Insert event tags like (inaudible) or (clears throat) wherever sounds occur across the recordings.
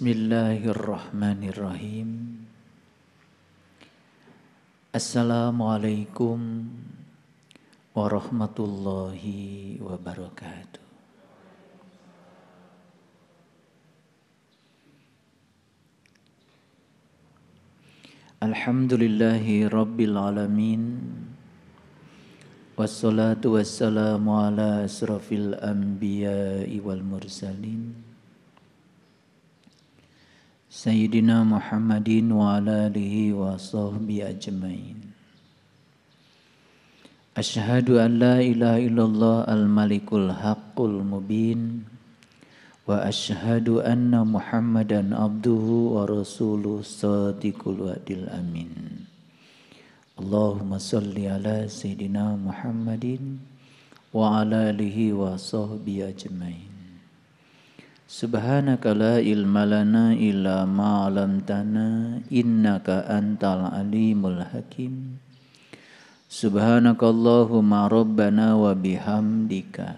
Bismillahirrahmanirrahim Assalamualaikum warahmatullahi wabarakatuh Alhamdulillahi Rabbil Alamin wassalamu ala asrafil anbiya wal mursalin Sayyidina Muhammadin wa ala alihi wa sahbihi ajmain. Ashhadu an la ilaha illallah al-malikul haqqul mubin wa ashhadu anna Muhammadan abduhu wa rasuluh sadiqul wa'dil amin. Allahumma salli ala Sayyidina Muhammadin wa ala alihi wa sahbihi ajmain. Subhanaka la ilma lana illa ma 'allamtana innaka antal alimul hakim. Subhanakallahumma rabbana wa bihamdika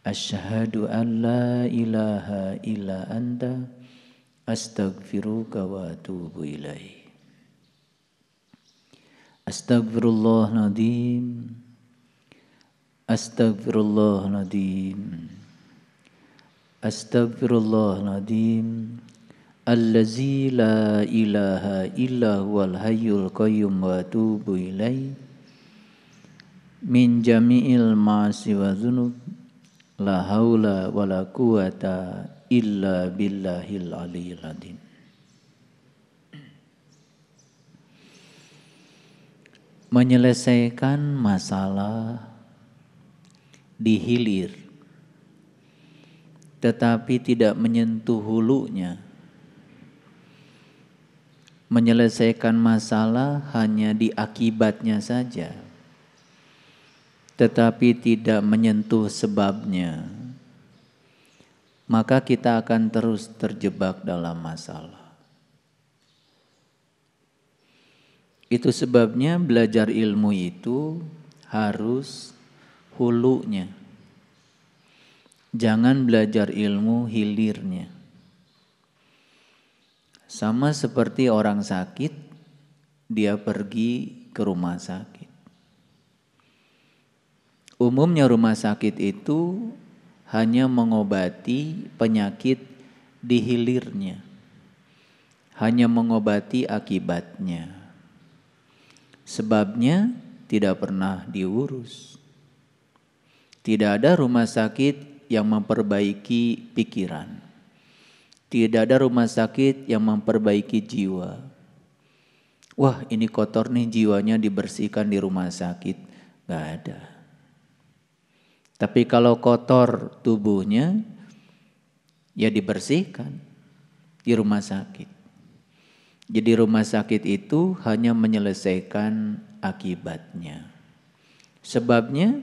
asyhadu an la ilaha illa anta astaghfiruka wa atubu ilaih. Astaghfirullahaladzim Astaghfirullahaladzim Astaghfirullahaladzim Allazi la ilaha illa huwal hayyul qayyum wa tubu ilaih Min jami'il ma'asi wa dhunub La hawla wa la quwata illa billahil aliyil adim Menyelesaikan masalah di hilir tetapi tidak menyentuh hulunya. Menyelesaikan masalah hanya di akibatnya saja, tetapi tidak menyentuh sebabnya. Maka kita akan terus terjebak dalam masalah. Itu sebabnya belajar ilmu itu harus hulunya Jangan belajar ilmu hilirnya. Sama seperti orang sakit, dia pergi ke rumah sakit. Umumnya rumah sakit itu hanya mengobati penyakit di hilirnya. Hanya mengobati akibatnya. Sebabnya tidak pernah diurus. Tidak ada rumah sakit yang memperbaiki pikiran. Tidak ada rumah sakit yang memperbaiki jiwa. Wah ini kotor nih jiwanya dibersihkan di rumah sakit. Gak ada. Tapi kalau kotor tubuhnya ya dibersihkan di rumah sakit. Jadi rumah sakit itu hanya menyelesaikan akibatnya. Sebabnya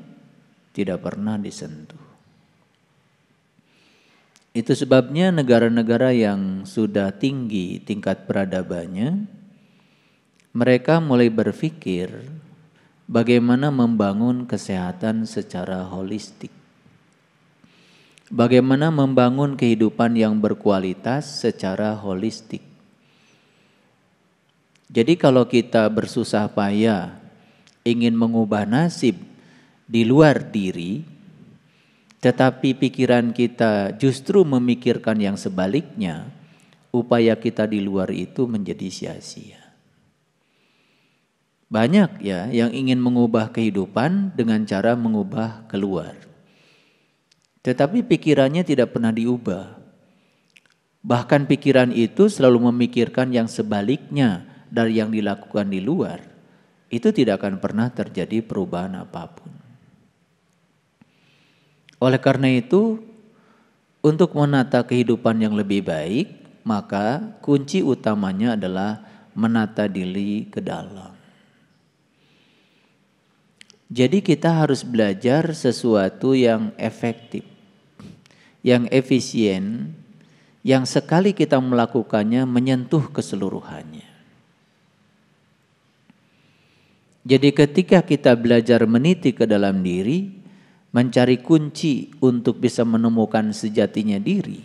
tidak pernah disentuh. Itu sebabnya negara-negara yang sudah tinggi tingkat peradabannya, mereka mulai berpikir bagaimana membangun kesehatan secara holistik. Bagaimana membangun kehidupan yang berkualitas secara holistik. Jadi kalau kita bersusah payah ingin mengubah nasib di luar diri, tetapi pikiran kita justru memikirkan yang sebaliknya, upaya kita di luar itu menjadi sia-sia. Banyak ya yang ingin mengubah kehidupan dengan cara mengubah keluar. Tetapi pikirannya tidak pernah diubah. Bahkan pikiran itu selalu memikirkan yang sebaliknya dari yang dilakukan di luar. Itu tidak akan pernah terjadi perubahan apapun. Oleh karena itu, untuk menata kehidupan yang lebih baik, maka kunci utamanya adalah menata diri ke dalam. Jadi kita harus belajar sesuatu yang efektif, yang efisien, yang sekali kita melakukannya menyentuh keseluruhannya. Jadi ketika kita belajar meniti ke dalam diri, mencari kunci untuk bisa menemukan sejatinya diri,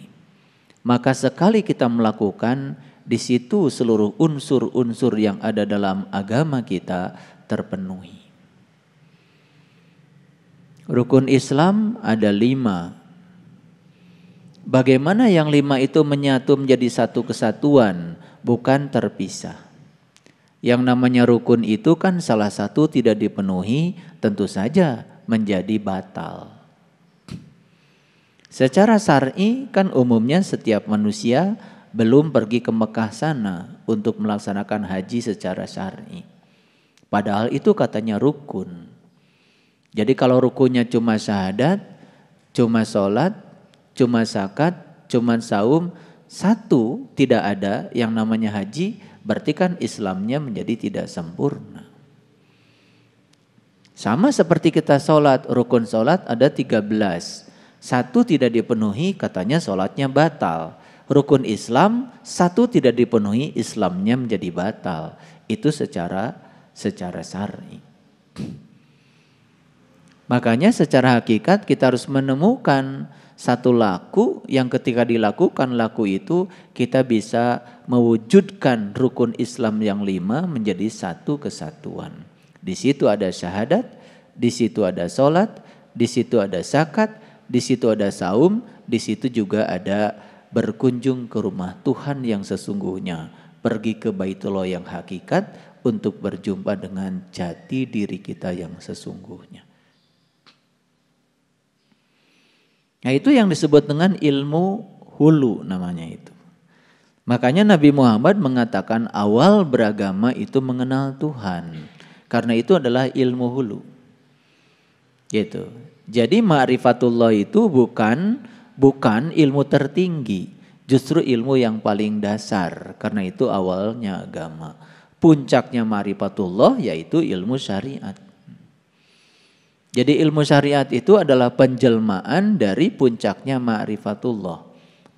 maka sekali kita melakukan di situ seluruh unsur-unsur yang ada dalam agama kita terpenuhi. Rukun Islam ada lima. Bagaimana yang lima itu menyatu menjadi satu kesatuan, bukan terpisah. Yang namanya rukun itu kan salah satu tidak dipenuhi, tentu saja menjadi batal. Secara syar'i kan umumnya setiap manusia belum pergi ke Mekah sana untuk melaksanakan haji secara syar'i. Padahal itu katanya rukun. Jadi kalau rukunnya cuma syahadat, cuma sholat, cuma zakat, cuma saum, satu tidak ada yang namanya haji, berarti kan Islamnya menjadi tidak sempurna. Sama seperti kita sholat, rukun sholat ada 13. Satu tidak dipenuhi katanya sholatnya batal. Rukun Islam, satu tidak dipenuhi Islamnya menjadi batal. Itu secara secara syar'i. Makanya secara hakikat kita harus menemukan satu laku yang ketika dilakukan laku itu kita bisa mewujudkan rukun Islam yang lima menjadi satu kesatuan. Di situ ada syahadat, di situ ada solat, di situ ada zakat, di situ ada saum, di situ juga ada berkunjung ke rumah Tuhan yang sesungguhnya. Pergi ke Baitullah yang hakikat untuk berjumpa dengan jati diri kita yang sesungguhnya. Nah itu yang disebut dengan ilmu hulu namanya itu. Makanya Nabi Muhammad mengatakan awal beragama itu mengenal Tuhan. Karena itu adalah ilmu hulu. Gitu. Jadi ma'rifatullah itu bukan bukan ilmu tertinggi, justru ilmu yang paling dasar. Karena itu awalnya agama. Puncaknya ma'rifatullah yaitu ilmu syariat. Jadi ilmu syariat itu adalah penjelmaan dari puncaknya ma'rifatullah.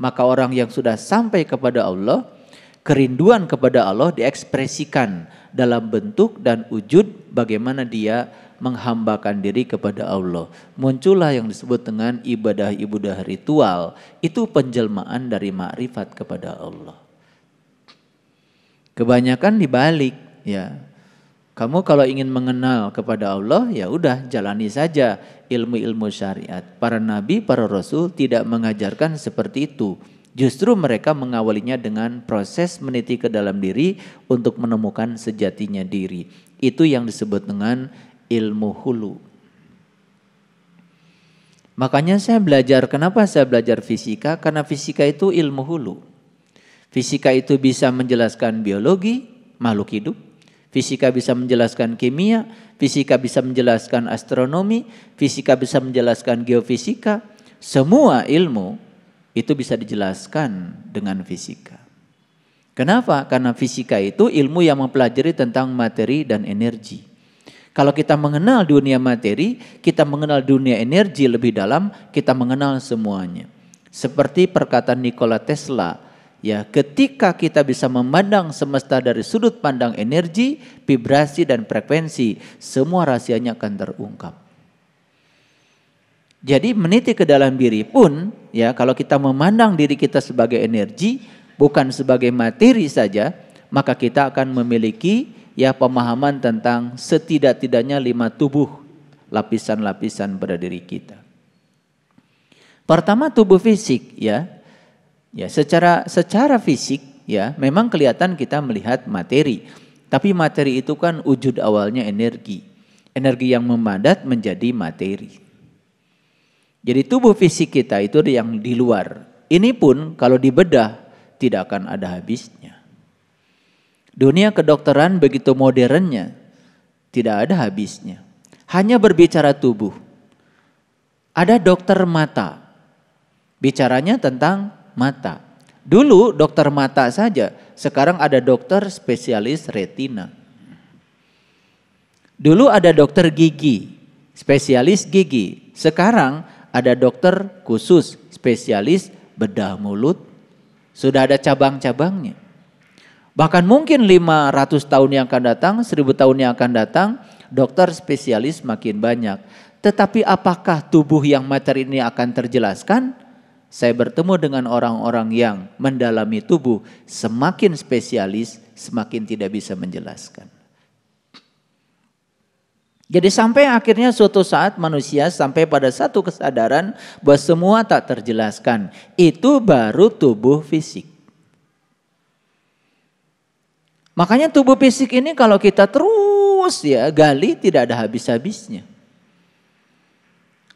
Maka orang yang sudah sampai kepada Allah, kerinduan kepada Allah diekspresikan dalam bentuk dan wujud bagaimana dia menghambakan diri kepada Allah. Muncullah yang disebut dengan ibadah-ibadah ritual, itu penjelmaan dari makrifat kepada Allah. Kebanyakan dibalik, ya. Kamu kalau ingin mengenal kepada Allah, ya udah jalani saja ilmu-ilmu syariat. Para nabi, para rasul tidak mengajarkan seperti itu Justru mereka mengawalinya dengan proses meniti ke dalam diri untuk menemukan sejatinya diri. Itu yang disebut dengan ilmu hulu. Makanya saya belajar, kenapa saya belajar fisika? Karena fisika itu ilmu hulu. Fisika itu bisa menjelaskan biologi, makhluk hidup. Fisika bisa menjelaskan kimia, fisika bisa menjelaskan astronomi, fisika bisa menjelaskan geofisika. Semua ilmu itu bisa dijelaskan dengan fisika. Kenapa? Karena fisika itu ilmu yang mempelajari tentang materi dan energi. Kalau kita mengenal dunia materi, kita mengenal dunia energi lebih dalam, kita mengenal semuanya. Seperti perkataan Nikola Tesla, ya ketika kita bisa memandang semesta dari sudut pandang energi, vibrasi dan frekuensi, semua rahasianya akan terungkap. Jadi meniti ke dalam diri pun ya kalau kita memandang diri kita sebagai energi bukan sebagai materi saja, maka kita akan memiliki ya pemahaman tentang setidak-tidaknya lima tubuh lapisan-lapisan pada diri kita. Pertama tubuh fisik ya. Ya, secara secara fisik ya memang kelihatan kita melihat materi. Tapi materi itu kan wujud awalnya energi. Energi yang memadat menjadi materi. Jadi tubuh fisik kita itu yang di luar. Ini pun kalau dibedah tidak akan ada habisnya. Dunia kedokteran begitu modernnya tidak ada habisnya. Hanya berbicara tubuh. Ada dokter mata. Bicaranya tentang mata. Dulu dokter mata saja, sekarang ada dokter spesialis retina. Dulu ada dokter gigi, spesialis gigi. Sekarang ada dokter khusus, spesialis bedah mulut, sudah ada cabang-cabangnya. Bahkan mungkin 500 tahun yang akan datang, 1000 tahun yang akan datang, dokter spesialis makin banyak. Tetapi apakah tubuh yang materi ini akan terjelaskan? Saya bertemu dengan orang-orang yang mendalami tubuh, semakin spesialis, semakin tidak bisa menjelaskan. Jadi sampai akhirnya suatu saat manusia sampai pada satu kesadaran bahwa semua tak terjelaskan. Itu baru tubuh fisik. Makanya tubuh fisik ini kalau kita terus ya gali tidak ada habis-habisnya.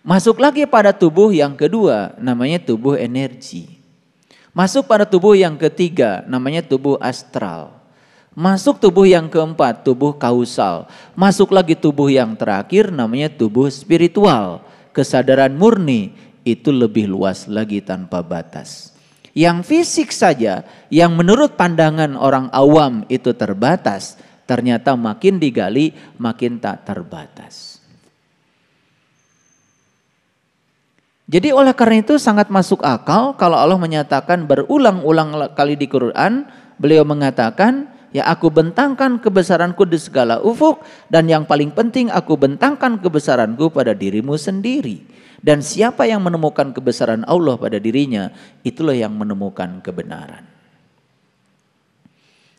Masuk lagi pada tubuh yang kedua namanya tubuh energi. Masuk pada tubuh yang ketiga namanya tubuh astral. Masuk tubuh yang keempat, tubuh kausal. Masuk lagi tubuh yang terakhir namanya tubuh spiritual. Kesadaran murni itu lebih luas lagi tanpa batas. Yang fisik saja, yang menurut pandangan orang awam itu terbatas, ternyata makin digali makin tak terbatas. Jadi oleh karena itu sangat masuk akal kalau Allah menyatakan berulang-ulang kali di Quran, beliau mengatakan Ya aku bentangkan kebesaranku di segala ufuk dan yang paling penting aku bentangkan kebesaranku pada dirimu sendiri. Dan siapa yang menemukan kebesaran Allah pada dirinya, itulah yang menemukan kebenaran.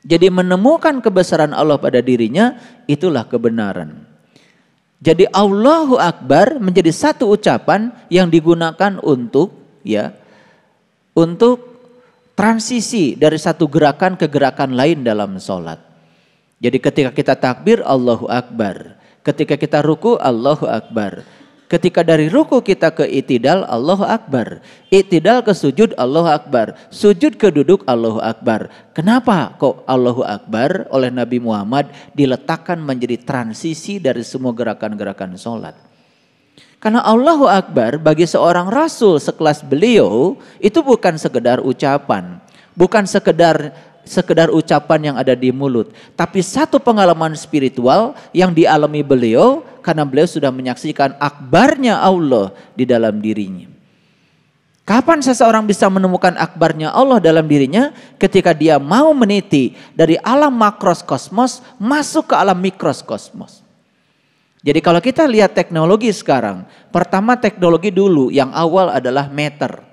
Jadi menemukan kebesaran Allah pada dirinya, itulah kebenaran. Jadi Allahu Akbar menjadi satu ucapan yang digunakan untuk ya untuk transisi dari satu gerakan ke gerakan lain dalam sholat. Jadi ketika kita takbir Allahu Akbar. Ketika kita ruku Allahu Akbar. Ketika dari ruku kita ke itidal Allahu Akbar. Itidal ke sujud Allahu Akbar. Sujud ke duduk Allahu Akbar. Kenapa kok Allahu Akbar oleh Nabi Muhammad diletakkan menjadi transisi dari semua gerakan-gerakan sholat? Karena Allahu Akbar bagi seorang rasul sekelas beliau itu bukan sekedar ucapan, bukan sekedar sekedar ucapan yang ada di mulut, tapi satu pengalaman spiritual yang dialami beliau karena beliau sudah menyaksikan akbarnya Allah di dalam dirinya. Kapan seseorang bisa menemukan akbarnya Allah dalam dirinya? Ketika dia mau meniti dari alam makros kosmos masuk ke alam mikros kosmos. Jadi kalau kita lihat teknologi sekarang, pertama teknologi dulu yang awal adalah meter.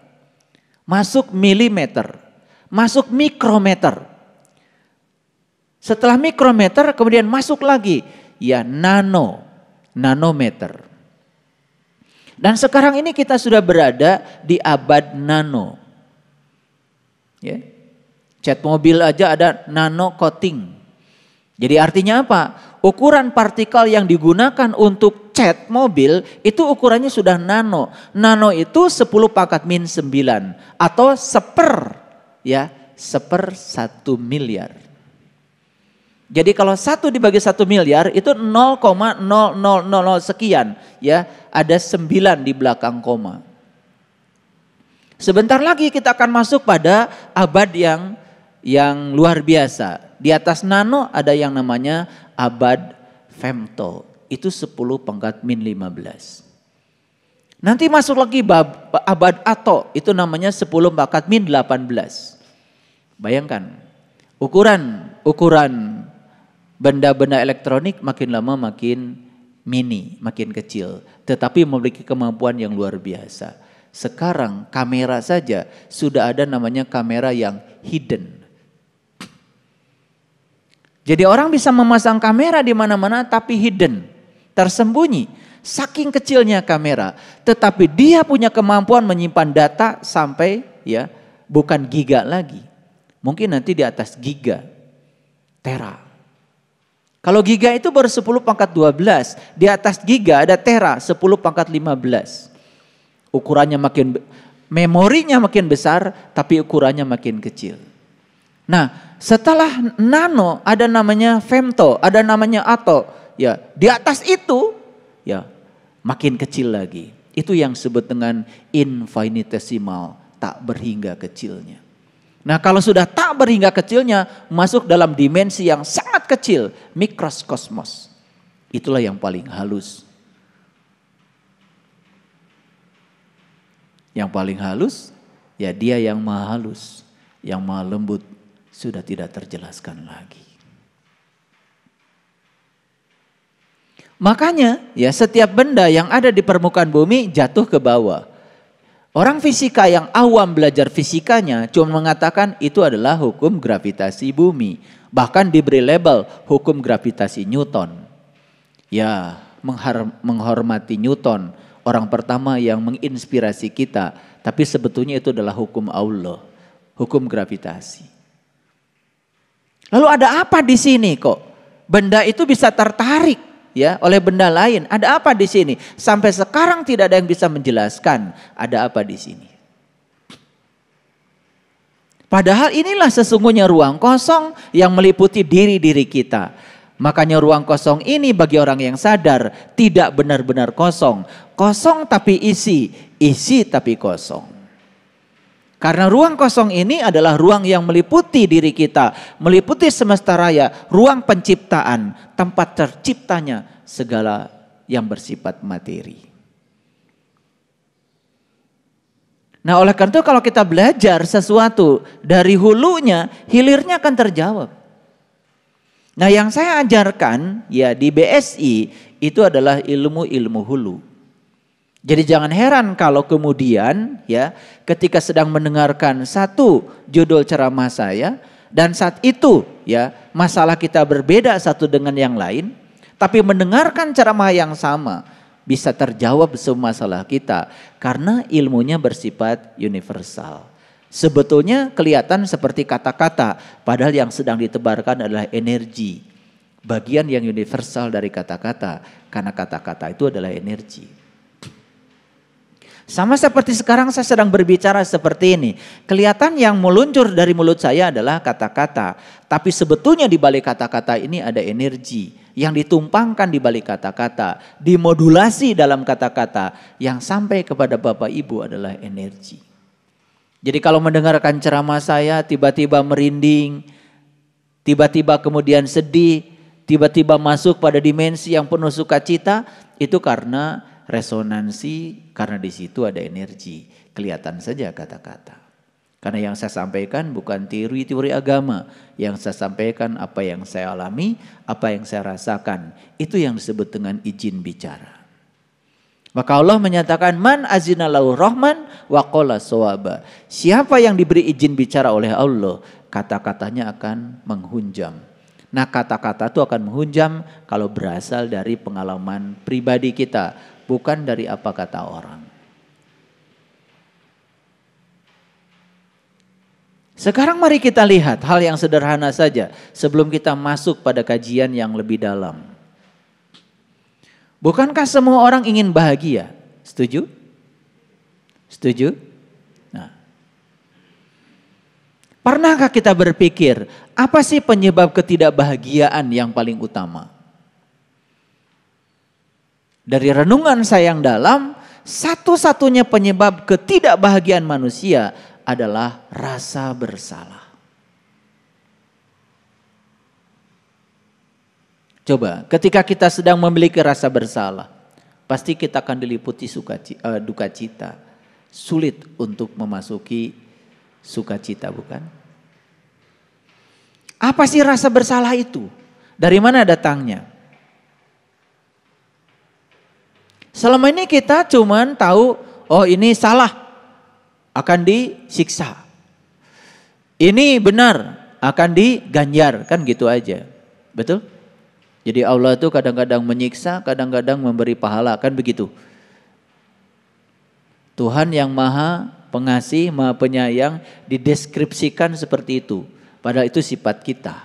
Masuk milimeter, masuk mikrometer. Setelah mikrometer kemudian masuk lagi ya nano, nanometer. Dan sekarang ini kita sudah berada di abad nano. Ya. Cat mobil aja ada nano coating. Jadi artinya apa? ukuran partikel yang digunakan untuk cat mobil itu ukurannya sudah nano. Nano itu 10 pangkat min 9 atau seper ya, seper satu miliar. Jadi kalau satu dibagi satu miliar itu 0,0000 sekian ya ada 9 di belakang koma. Sebentar lagi kita akan masuk pada abad yang yang luar biasa. Di atas nano ada yang namanya abad femto. Itu 10 pangkat min 15. Nanti masuk lagi abad ato, itu namanya 10 pangkat min 18. Bayangkan, ukuran ukuran benda-benda elektronik makin lama makin mini, makin kecil, tetapi memiliki kemampuan yang luar biasa. Sekarang kamera saja sudah ada namanya kamera yang hidden. Jadi orang bisa memasang kamera di mana-mana tapi hidden, tersembunyi. Saking kecilnya kamera, tetapi dia punya kemampuan menyimpan data sampai ya bukan giga lagi. Mungkin nanti di atas giga, tera. Kalau giga itu baru 10 pangkat 12, di atas giga ada tera 10 pangkat 15. Ukurannya makin memorinya makin besar tapi ukurannya makin kecil. Nah, setelah nano ada namanya femto, ada namanya ato. Ya, di atas itu ya makin kecil lagi. Itu yang disebut dengan infinitesimal, tak berhingga kecilnya. Nah kalau sudah tak berhingga kecilnya masuk dalam dimensi yang sangat kecil, mikroskosmos. Itulah yang paling halus. Yang paling halus, ya dia yang mahalus yang maha lembut, sudah tidak terjelaskan lagi. Makanya ya setiap benda yang ada di permukaan bumi jatuh ke bawah. Orang fisika yang awam belajar fisikanya cuma mengatakan itu adalah hukum gravitasi bumi. Bahkan diberi label hukum gravitasi Newton. Ya menghormati Newton, orang pertama yang menginspirasi kita. Tapi sebetulnya itu adalah hukum Allah, hukum gravitasi. Lalu ada apa di sini kok? Benda itu bisa tertarik ya oleh benda lain. Ada apa di sini? Sampai sekarang tidak ada yang bisa menjelaskan ada apa di sini. Padahal inilah sesungguhnya ruang kosong yang meliputi diri-diri kita. Makanya ruang kosong ini bagi orang yang sadar tidak benar-benar kosong. Kosong tapi isi, isi tapi kosong. Karena ruang kosong ini adalah ruang yang meliputi diri kita, meliputi semesta raya, ruang penciptaan, tempat terciptanya segala yang bersifat materi. Nah oleh karena itu kalau kita belajar sesuatu dari hulunya, hilirnya akan terjawab. Nah yang saya ajarkan ya di BSI itu adalah ilmu-ilmu hulu. Jadi jangan heran kalau kemudian ya ketika sedang mendengarkan satu judul ceramah saya dan saat itu ya masalah kita berbeda satu dengan yang lain tapi mendengarkan ceramah yang sama bisa terjawab semua masalah kita karena ilmunya bersifat universal. Sebetulnya kelihatan seperti kata-kata padahal yang sedang ditebarkan adalah energi. Bagian yang universal dari kata-kata karena kata-kata itu adalah energi. Sama seperti sekarang saya sedang berbicara seperti ini. Kelihatan yang meluncur dari mulut saya adalah kata-kata. Tapi sebetulnya di balik kata-kata ini ada energi yang ditumpangkan di balik kata-kata. Dimodulasi dalam kata-kata yang sampai kepada Bapak Ibu adalah energi. Jadi kalau mendengarkan ceramah saya tiba-tiba merinding, tiba-tiba kemudian sedih, tiba-tiba masuk pada dimensi yang penuh sukacita, itu karena resonansi karena di situ ada energi. Kelihatan saja kata-kata. Karena yang saya sampaikan bukan teori-teori agama. Yang saya sampaikan apa yang saya alami, apa yang saya rasakan. Itu yang disebut dengan izin bicara. Maka Allah menyatakan man azina lau rahman wa qala sawaba. Siapa yang diberi izin bicara oleh Allah, kata-katanya akan menghunjam. Nah, kata-kata itu akan menghunjam kalau berasal dari pengalaman pribadi kita, bukan dari apa kata orang. Sekarang mari kita lihat hal yang sederhana saja sebelum kita masuk pada kajian yang lebih dalam. Bukankah semua orang ingin bahagia? Setuju? Setuju? Nah. Pernahkah kita berpikir, apa sih penyebab ketidakbahagiaan yang paling utama? Dari renungan saya yang dalam, satu-satunya penyebab ketidakbahagiaan manusia adalah rasa bersalah. Coba, ketika kita sedang memiliki rasa bersalah, pasti kita akan diliputi suka, uh, duka cita. Sulit untuk memasuki sukacita, bukan? Apa sih rasa bersalah itu? Dari mana datangnya? Selama ini kita cuman tahu, oh ini salah, akan disiksa. Ini benar, akan diganjar, kan gitu aja. Betul? Jadi Allah itu kadang-kadang menyiksa, kadang-kadang memberi pahala, kan begitu. Tuhan yang maha pengasih, maha penyayang dideskripsikan seperti itu. Padahal itu sifat kita.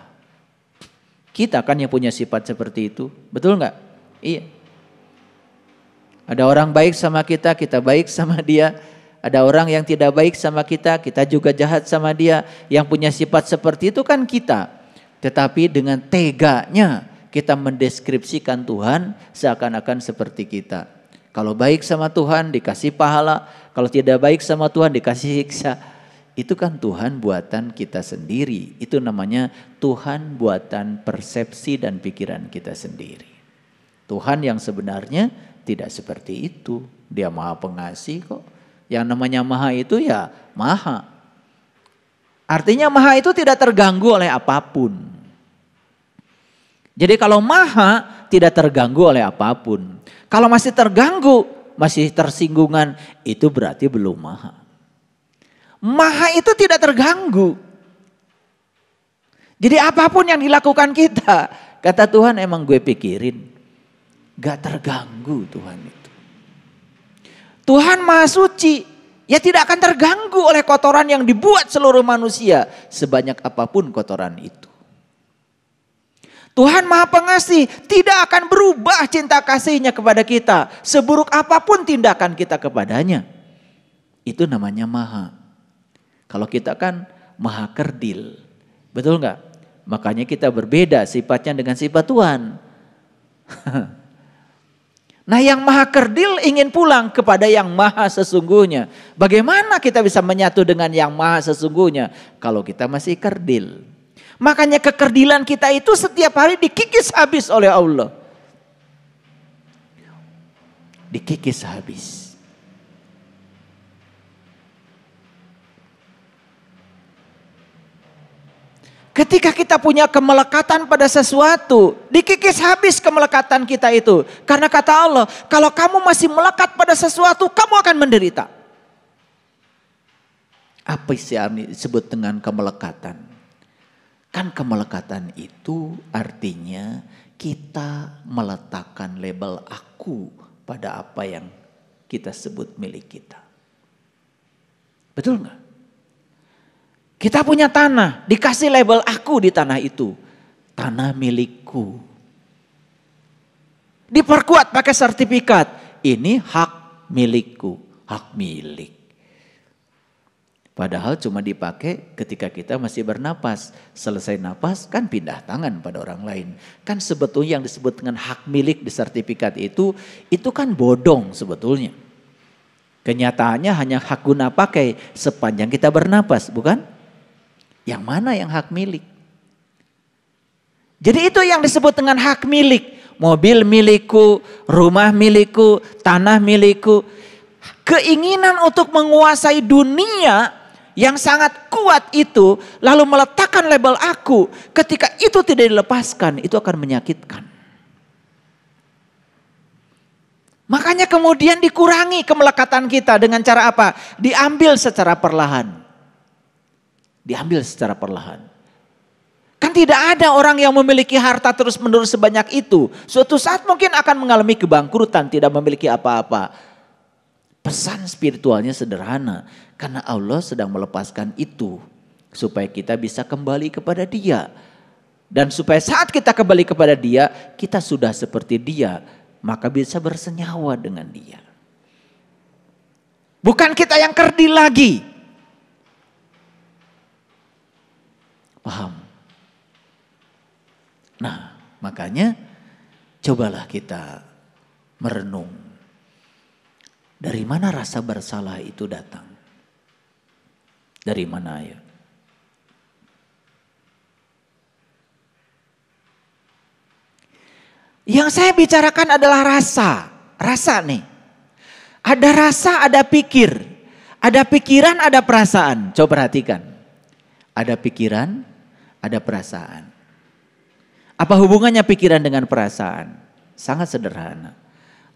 Kita kan yang punya sifat seperti itu. Betul nggak? Iya. Ada orang baik sama kita, kita baik sama dia. Ada orang yang tidak baik sama kita, kita juga jahat sama dia. Yang punya sifat seperti itu kan kita. Tetapi dengan teganya kita mendeskripsikan Tuhan seakan-akan seperti kita. Kalau baik sama Tuhan dikasih pahala, kalau tidak baik sama Tuhan dikasih siksa. Itu kan Tuhan buatan kita sendiri. Itu namanya Tuhan buatan persepsi dan pikiran kita sendiri. Tuhan yang sebenarnya tidak seperti itu. Dia maha pengasih kok. Yang namanya maha itu ya maha. Artinya maha itu tidak terganggu oleh apapun. Jadi kalau maha tidak terganggu oleh apapun. Kalau masih terganggu, masih tersinggungan, itu berarti belum maha. Maha itu tidak terganggu. Jadi apapun yang dilakukan kita, kata Tuhan emang gue pikirin. Gak terganggu Tuhan itu. Tuhan maha suci. Ya tidak akan terganggu oleh kotoran yang dibuat seluruh manusia. Sebanyak apapun kotoran itu. Tuhan maha pengasih. Tidak akan berubah cinta kasihnya kepada kita. Seburuk apapun tindakan kita kepadanya. Itu namanya maha. Kalau kita kan maha kerdil. Betul nggak? Makanya kita berbeda sifatnya dengan sifat Tuhan. (laughs) Nah yang maha kerdil ingin pulang kepada yang maha sesungguhnya. Bagaimana kita bisa menyatu dengan yang maha sesungguhnya kalau kita masih kerdil? Makanya kekerdilan kita itu setiap hari dikikis habis oleh Allah. Dikikis habis. Ketika kita punya kemelekatan pada sesuatu, dikikis habis kemelekatan kita itu. Karena kata Allah, kalau kamu masih melekat pada sesuatu, kamu akan menderita. Apa yang disebut dengan kemelekatan? Kan kemelekatan itu artinya kita meletakkan label aku pada apa yang kita sebut milik kita. Betul nggak? Kita punya tanah, dikasih label aku di tanah itu. Tanah milikku. Diperkuat pakai sertifikat. Ini hak milikku, hak milik. Padahal cuma dipakai ketika kita masih bernapas. Selesai napas kan pindah tangan pada orang lain. Kan sebetulnya yang disebut dengan hak milik di sertifikat itu, itu kan bodong sebetulnya. Kenyataannya hanya hak guna pakai sepanjang kita bernapas, bukan? Yang mana yang hak milik? Jadi itu yang disebut dengan hak milik. Mobil milikku, rumah milikku, tanah milikku. Keinginan untuk menguasai dunia yang sangat kuat itu lalu meletakkan label aku ketika itu tidak dilepaskan itu akan menyakitkan. Makanya kemudian dikurangi kemelekatan kita dengan cara apa? Diambil secara perlahan diambil secara perlahan. Kan tidak ada orang yang memiliki harta terus-menerus sebanyak itu. Suatu saat mungkin akan mengalami kebangkrutan, tidak memiliki apa-apa. Pesan spiritualnya sederhana, karena Allah sedang melepaskan itu supaya kita bisa kembali kepada Dia. Dan supaya saat kita kembali kepada Dia, kita sudah seperti Dia, maka bisa bersenyawa dengan Dia. Bukan kita yang kerdil lagi, paham. Nah, makanya cobalah kita merenung. Dari mana rasa bersalah itu datang? Dari mana ya? Yang saya bicarakan adalah rasa. Rasa nih. Ada rasa, ada pikir. Ada pikiran, ada perasaan. Coba perhatikan. Ada pikiran, ada perasaan. Apa hubungannya pikiran dengan perasaan? Sangat sederhana.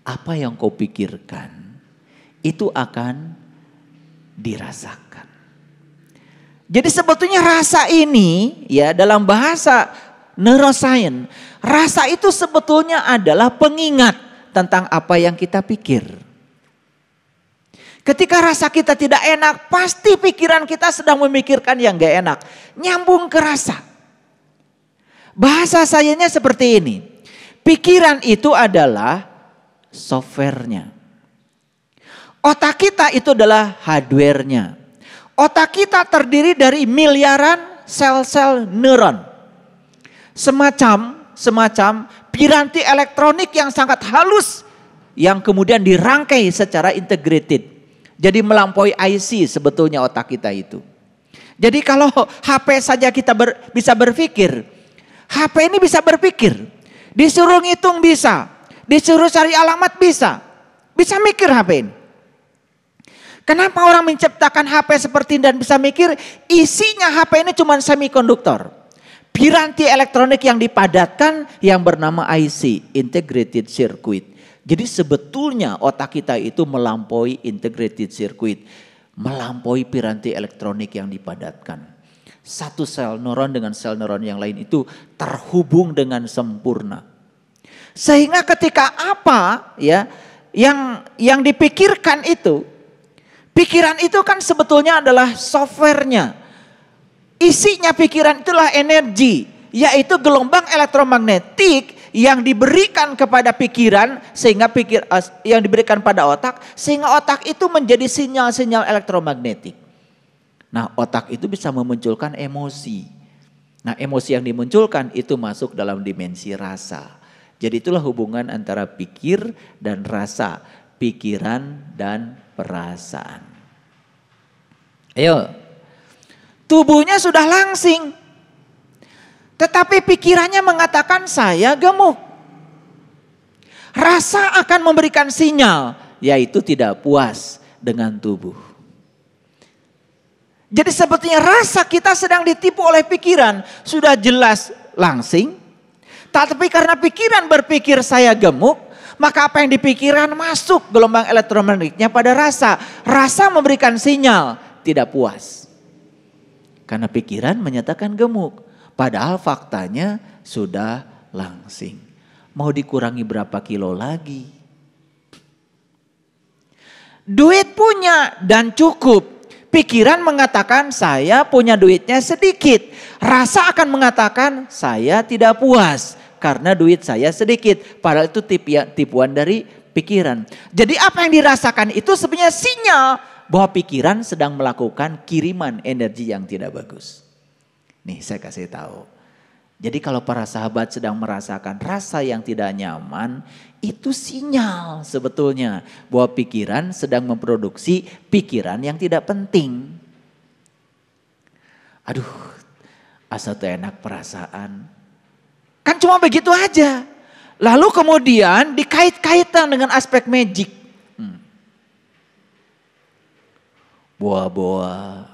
Apa yang kau pikirkan itu akan dirasakan. Jadi sebetulnya rasa ini ya dalam bahasa neuroscience, rasa itu sebetulnya adalah pengingat tentang apa yang kita pikir. Ketika rasa kita tidak enak, pasti pikiran kita sedang memikirkan yang gak enak. Nyambung ke rasa. Bahasa sayanya seperti ini. Pikiran itu adalah softwarenya. Otak kita itu adalah hardwarenya. Otak kita terdiri dari miliaran sel-sel neuron. Semacam semacam piranti elektronik yang sangat halus yang kemudian dirangkai secara integrated. Jadi melampaui IC sebetulnya otak kita itu. Jadi kalau HP saja kita ber, bisa berpikir, HP ini bisa berpikir. Disuruh ngitung bisa, disuruh cari alamat bisa. Bisa mikir HP ini. Kenapa orang menciptakan HP seperti ini dan bisa mikir isinya HP ini cuma semikonduktor. Piranti elektronik yang dipadatkan yang bernama IC, Integrated Circuit. Jadi sebetulnya otak kita itu melampaui integrated circuit, melampaui piranti elektronik yang dipadatkan. Satu sel neuron dengan sel neuron yang lain itu terhubung dengan sempurna. Sehingga ketika apa ya yang yang dipikirkan itu, pikiran itu kan sebetulnya adalah softwarenya. Isinya pikiran itulah energi, yaitu gelombang elektromagnetik yang diberikan kepada pikiran sehingga pikir eh, yang diberikan pada otak sehingga otak itu menjadi sinyal-sinyal elektromagnetik. Nah, otak itu bisa memunculkan emosi. Nah, emosi yang dimunculkan itu masuk dalam dimensi rasa. Jadi itulah hubungan antara pikir dan rasa, pikiran dan perasaan. Ayo. Tubuhnya sudah langsing, tetapi pikirannya mengatakan saya gemuk. Rasa akan memberikan sinyal, yaitu tidak puas dengan tubuh. Jadi sebetulnya rasa kita sedang ditipu oleh pikiran. Sudah jelas langsing. Tapi karena pikiran berpikir saya gemuk, maka apa yang dipikiran masuk gelombang elektromagnetiknya pada rasa. Rasa memberikan sinyal tidak puas. Karena pikiran menyatakan gemuk Padahal faktanya sudah langsing. Mau dikurangi berapa kilo lagi? Duit punya dan cukup. Pikiran mengatakan saya punya duitnya sedikit. Rasa akan mengatakan saya tidak puas karena duit saya sedikit. Padahal itu tipuan dari pikiran. Jadi apa yang dirasakan itu sebenarnya sinyal bahwa pikiran sedang melakukan kiriman energi yang tidak bagus. Nih saya kasih tahu. Jadi kalau para sahabat sedang merasakan rasa yang tidak nyaman, itu sinyal sebetulnya bahwa pikiran sedang memproduksi pikiran yang tidak penting. Aduh, asal tuh enak perasaan. Kan cuma begitu aja. Lalu kemudian dikait-kaitan dengan aspek magic. Hmm. Boa-boa,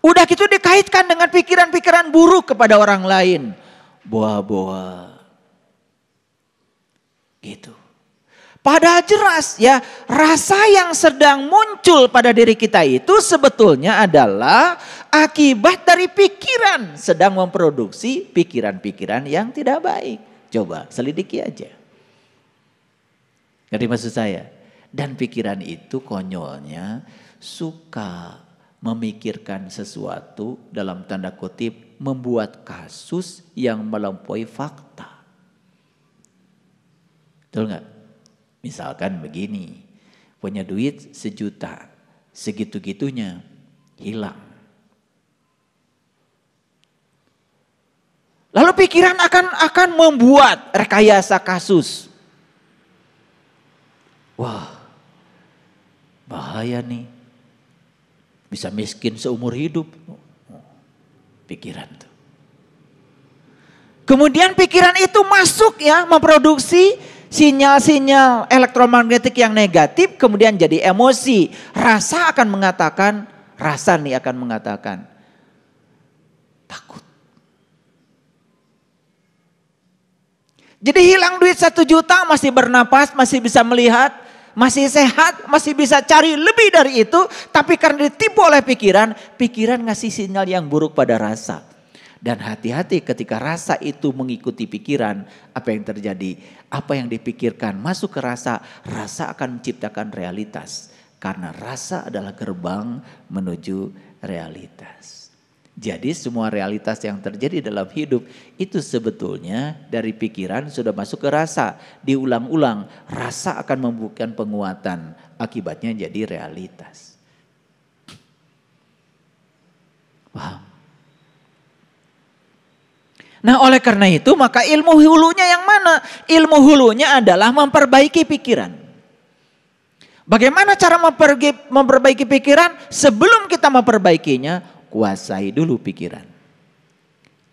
Udah gitu dikaitkan dengan pikiran-pikiran buruk kepada orang lain. Boa-boa. Gitu. Padahal jelas ya, rasa yang sedang muncul pada diri kita itu sebetulnya adalah akibat dari pikiran sedang memproduksi pikiran-pikiran yang tidak baik. Coba selidiki aja. Ngerti maksud saya? Dan pikiran itu konyolnya suka memikirkan sesuatu dalam tanda kutip membuat kasus yang melampaui fakta. Betul nggak? Misalkan begini, punya duit sejuta, segitu-gitunya hilang. Lalu pikiran akan akan membuat rekayasa kasus. Wah, bahaya nih bisa miskin seumur hidup. Pikiran tuh. Kemudian pikiran itu masuk ya memproduksi sinyal-sinyal elektromagnetik yang negatif kemudian jadi emosi. Rasa akan mengatakan, rasa nih akan mengatakan takut. Jadi hilang duit satu juta masih bernapas, masih bisa melihat, masih sehat, masih bisa cari lebih dari itu, tapi karena ditipu oleh pikiran, pikiran ngasih sinyal yang buruk pada rasa. Dan hati-hati ketika rasa itu mengikuti pikiran, apa yang terjadi? Apa yang dipikirkan masuk ke rasa, rasa akan menciptakan realitas. Karena rasa adalah gerbang menuju realitas. Jadi semua realitas yang terjadi dalam hidup itu sebetulnya dari pikiran sudah masuk ke rasa. Diulang-ulang, rasa akan memberikan penguatan. Akibatnya jadi realitas. Paham? Nah oleh karena itu maka ilmu hulunya yang mana? Ilmu hulunya adalah memperbaiki pikiran. Bagaimana cara memperbaiki pikiran? Sebelum kita memperbaikinya, kuasai dulu pikiran.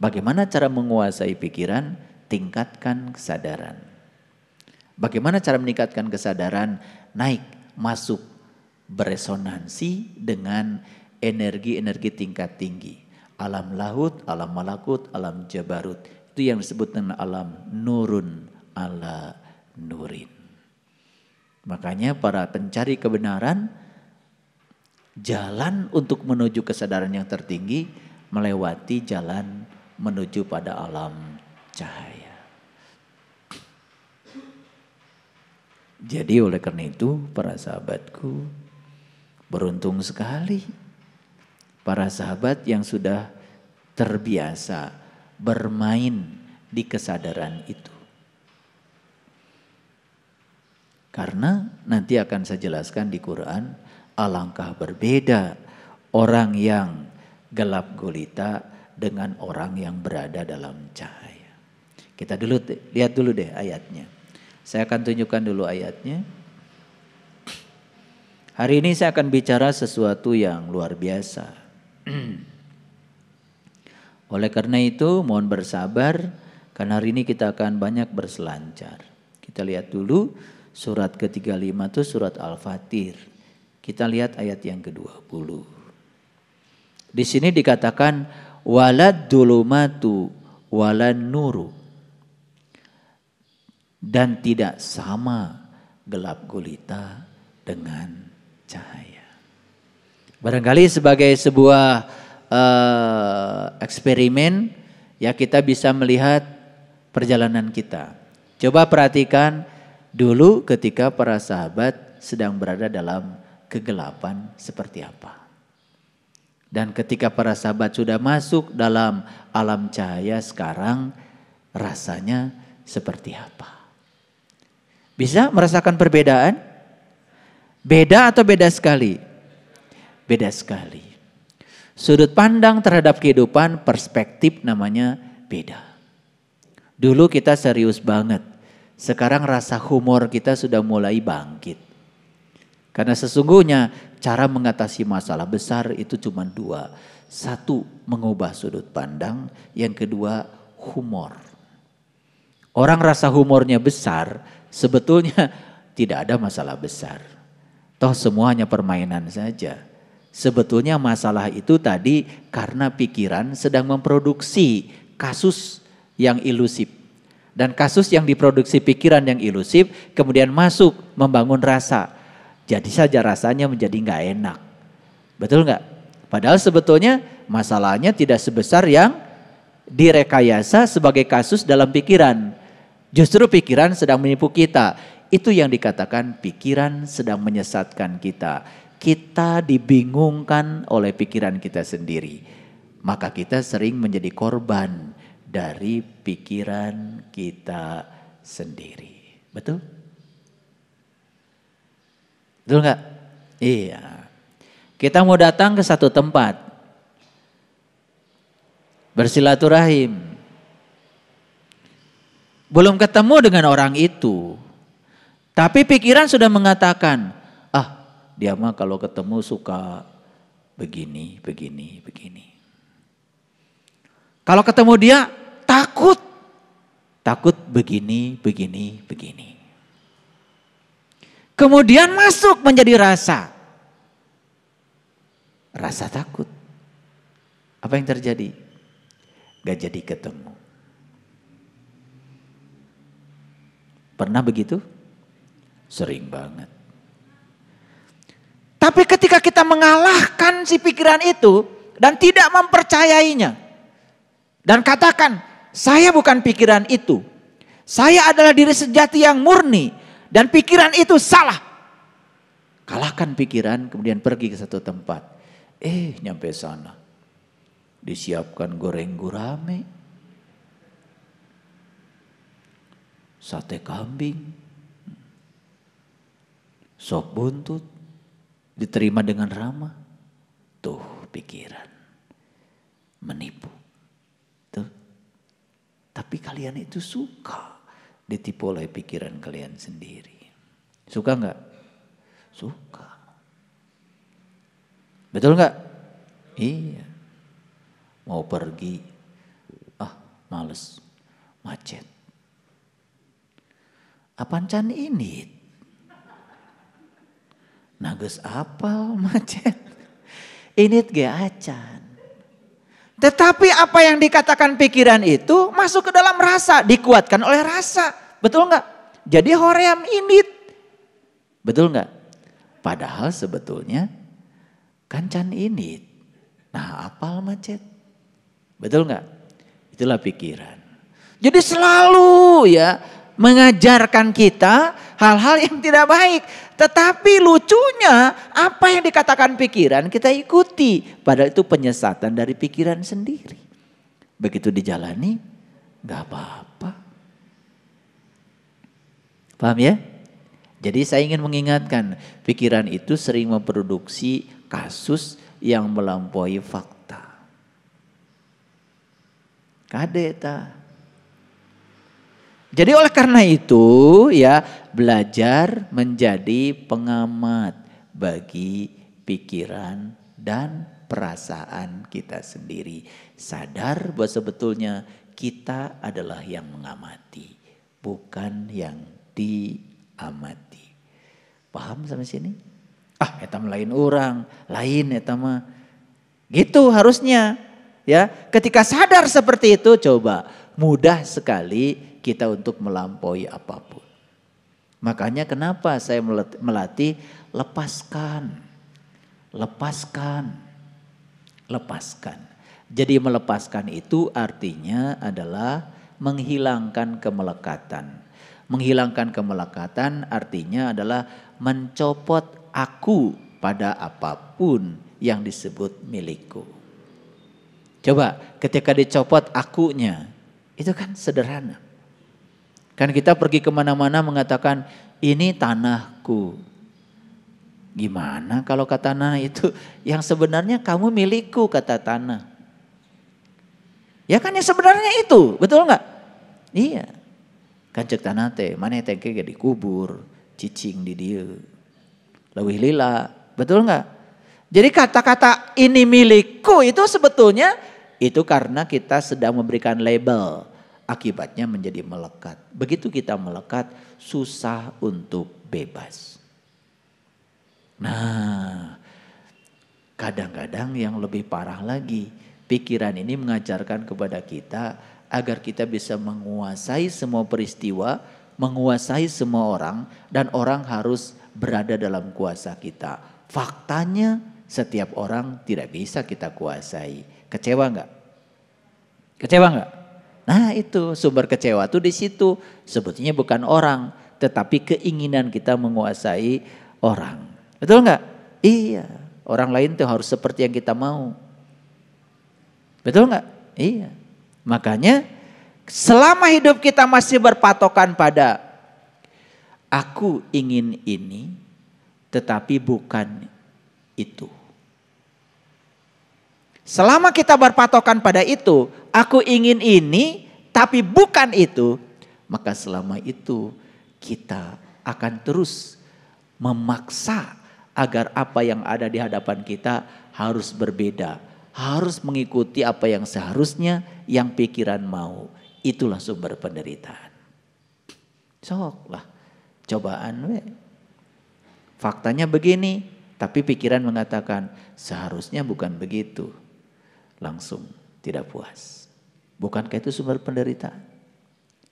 Bagaimana cara menguasai pikiran? Tingkatkan kesadaran. Bagaimana cara meningkatkan kesadaran? Naik, masuk, beresonansi dengan energi-energi tingkat tinggi. Alam laut, alam malakut, alam jabarut. Itu yang disebut dengan alam nurun ala nurin. Makanya para pencari kebenaran jalan untuk menuju kesadaran yang tertinggi melewati jalan menuju pada alam cahaya. Jadi oleh karena itu para sahabatku beruntung sekali para sahabat yang sudah terbiasa bermain di kesadaran itu. Karena nanti akan saya jelaskan di Quran, Alangkah berbeda orang yang gelap gulita dengan orang yang berada dalam cahaya. Kita dulu lihat dulu deh ayatnya. Saya akan tunjukkan dulu ayatnya. Hari ini saya akan bicara sesuatu yang luar biasa. (clears throat) Oleh karena itu, mohon bersabar karena hari ini kita akan banyak berselancar. Kita lihat dulu surat ke-35 itu surat Al-Fatir. Kita lihat ayat yang ke-20. Di sini dikatakan walad dulumatu walan nuru. Dan tidak sama gelap gulita dengan cahaya. Barangkali sebagai sebuah uh, eksperimen ya kita bisa melihat perjalanan kita. Coba perhatikan dulu ketika para sahabat sedang berada dalam kegelapan seperti apa. Dan ketika para sahabat sudah masuk dalam alam cahaya sekarang rasanya seperti apa? Bisa merasakan perbedaan? Beda atau beda sekali? Beda sekali. Sudut pandang terhadap kehidupan, perspektif namanya beda. Dulu kita serius banget. Sekarang rasa humor kita sudah mulai bangkit. Karena sesungguhnya cara mengatasi masalah besar itu cuma dua. Satu, mengubah sudut pandang. Yang kedua, humor. Orang rasa humornya besar, sebetulnya (laughs) tidak ada masalah besar. Toh semuanya permainan saja. Sebetulnya masalah itu tadi karena pikiran sedang memproduksi kasus yang ilusif. Dan kasus yang diproduksi pikiran yang ilusif kemudian masuk membangun rasa jadi saja rasanya menjadi nggak enak. Betul nggak? Padahal sebetulnya masalahnya tidak sebesar yang direkayasa sebagai kasus dalam pikiran. Justru pikiran sedang menipu kita. Itu yang dikatakan pikiran sedang menyesatkan kita. Kita dibingungkan oleh pikiran kita sendiri. Maka kita sering menjadi korban dari pikiran kita sendiri. Betul? Betul nggak? Iya. Kita mau datang ke satu tempat. Bersilaturahim. Belum ketemu dengan orang itu. Tapi pikiran sudah mengatakan, ah dia mah kalau ketemu suka begini, begini, begini. Kalau ketemu dia takut. Takut begini, begini, begini. Kemudian masuk menjadi rasa. Rasa takut. Apa yang terjadi? Gak jadi ketemu. Pernah begitu? Sering banget. Tapi ketika kita mengalahkan si pikiran itu dan tidak mempercayainya. Dan katakan, saya bukan pikiran itu. Saya adalah diri sejati yang murni dan pikiran itu salah. Kalahkan pikiran kemudian pergi ke satu tempat. Eh nyampe sana. Disiapkan goreng gurame. Sate kambing. Sop buntut. Diterima dengan ramah. Tuh pikiran. Menipu. Tuh. Tapi kalian itu suka ditipu oleh pikiran kalian sendiri. Suka nggak? Suka. Betul nggak? Iya. Mau pergi, ah males, macet. Apaan can ini? Nages apa (laughs) macet. ini gak acan. Tetapi apa yang dikatakan pikiran itu masuk ke dalam rasa, dikuatkan oleh rasa. Betul enggak? Jadi hoream ini Betul enggak? Padahal sebetulnya kancan ini Nah apal macet. Betul enggak? Itulah pikiran. Jadi selalu ya mengajarkan kita hal-hal yang tidak baik. Tetapi lucunya apa yang dikatakan pikiran kita ikuti. Padahal itu penyesatan dari pikiran sendiri. Begitu dijalani gak apa-apa. Paham ya? Jadi saya ingin mengingatkan pikiran itu sering memproduksi kasus yang melampaui fakta. Kadeta. Jadi oleh karena itu ya belajar menjadi pengamat bagi pikiran dan perasaan kita sendiri. Sadar bahwa sebetulnya kita adalah yang mengamati, bukan yang diamati. Paham sampai sini? Ah, etam lain orang, lain etama. Gitu harusnya. Ya, ketika sadar seperti itu coba mudah sekali kita untuk melampaui apapun. Makanya kenapa saya melatih lepaskan. Lepaskan. Lepaskan. Jadi melepaskan itu artinya adalah menghilangkan kemelekatan. Menghilangkan kemelekatan artinya adalah mencopot aku pada apapun yang disebut milikku. Coba ketika dicopot akunya, itu kan sederhana. Kan kita pergi kemana-mana mengatakan ini tanahku. Gimana kalau kata tanah itu (laughs) yang sebenarnya kamu milikku kata tanah. Ya kan yang sebenarnya itu, betul nggak? Iya. Kanjek tanah teh, mana teh kayak dikubur, cicing di dia. Lawih lila, betul nggak? Jadi kata-kata ini milikku itu sebetulnya itu karena kita sedang memberikan label akibatnya menjadi melekat. Begitu kita melekat, susah untuk bebas. Nah, kadang-kadang yang lebih parah lagi, pikiran ini mengajarkan kepada kita agar kita bisa menguasai semua peristiwa, menguasai semua orang, dan orang harus berada dalam kuasa kita. Faktanya, setiap orang tidak bisa kita kuasai. Kecewa enggak? Kecewa enggak? Nah itu sumber kecewa tuh di situ. Sebetulnya bukan orang, tetapi keinginan kita menguasai orang. Betul nggak? Iya. Orang lain tuh harus seperti yang kita mau. Betul nggak? Iya. Makanya selama hidup kita masih berpatokan pada aku ingin ini tetapi bukan itu. Selama kita berpatokan pada itu, aku ingin ini tapi bukan itu, maka selama itu kita akan terus memaksa agar apa yang ada di hadapan kita harus berbeda, harus mengikuti apa yang seharusnya yang pikiran mau. Itulah sumber penderitaan. Sok cobaan we. Faktanya begini, tapi pikiran mengatakan seharusnya bukan begitu. Langsung tidak puas. Bukankah itu sumber penderitaan?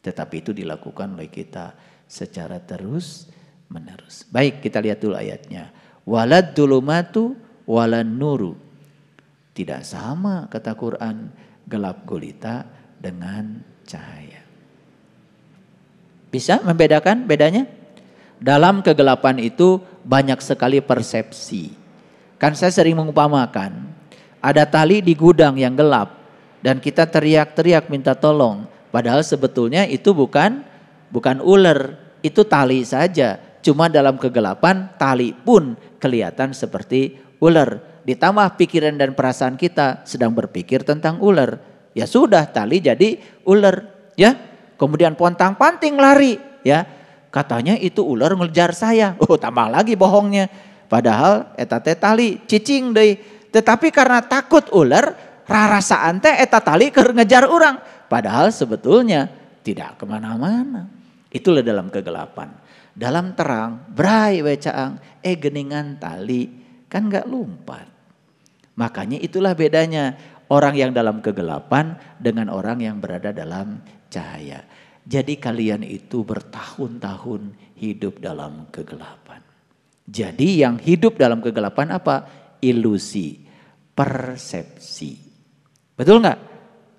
Tetapi itu dilakukan oleh kita secara terus menerus. Baik, kita lihat dulu ayatnya. Walad dulumatu walan nuru. Tidak sama kata Quran gelap gulita dengan cahaya. Bisa membedakan bedanya? Dalam kegelapan itu banyak sekali persepsi. Kan saya sering mengumpamakan, ada tali di gudang yang gelap, dan kita teriak-teriak minta tolong. Padahal sebetulnya itu bukan bukan ular, itu tali saja. Cuma dalam kegelapan tali pun kelihatan seperti ular. Ditambah pikiran dan perasaan kita sedang berpikir tentang ular. Ya sudah tali jadi ular, ya. Kemudian pontang-panting lari, ya. Katanya itu ular ngejar saya. (laughs) Oh, tambah lagi bohongnya. Padahal eta tali cicing deh. Tetapi karena takut ular, rarasaan teh eta tali ke ngejar orang. Padahal sebetulnya tidak kemana-mana. Itulah dalam kegelapan. Dalam terang, berai wecaang, eh geningan tali. Kan gak lumpat. Makanya itulah bedanya orang yang dalam kegelapan dengan orang yang berada dalam cahaya. Jadi kalian itu bertahun-tahun hidup dalam kegelapan. Jadi yang hidup dalam kegelapan apa? Ilusi, persepsi. Betul nggak?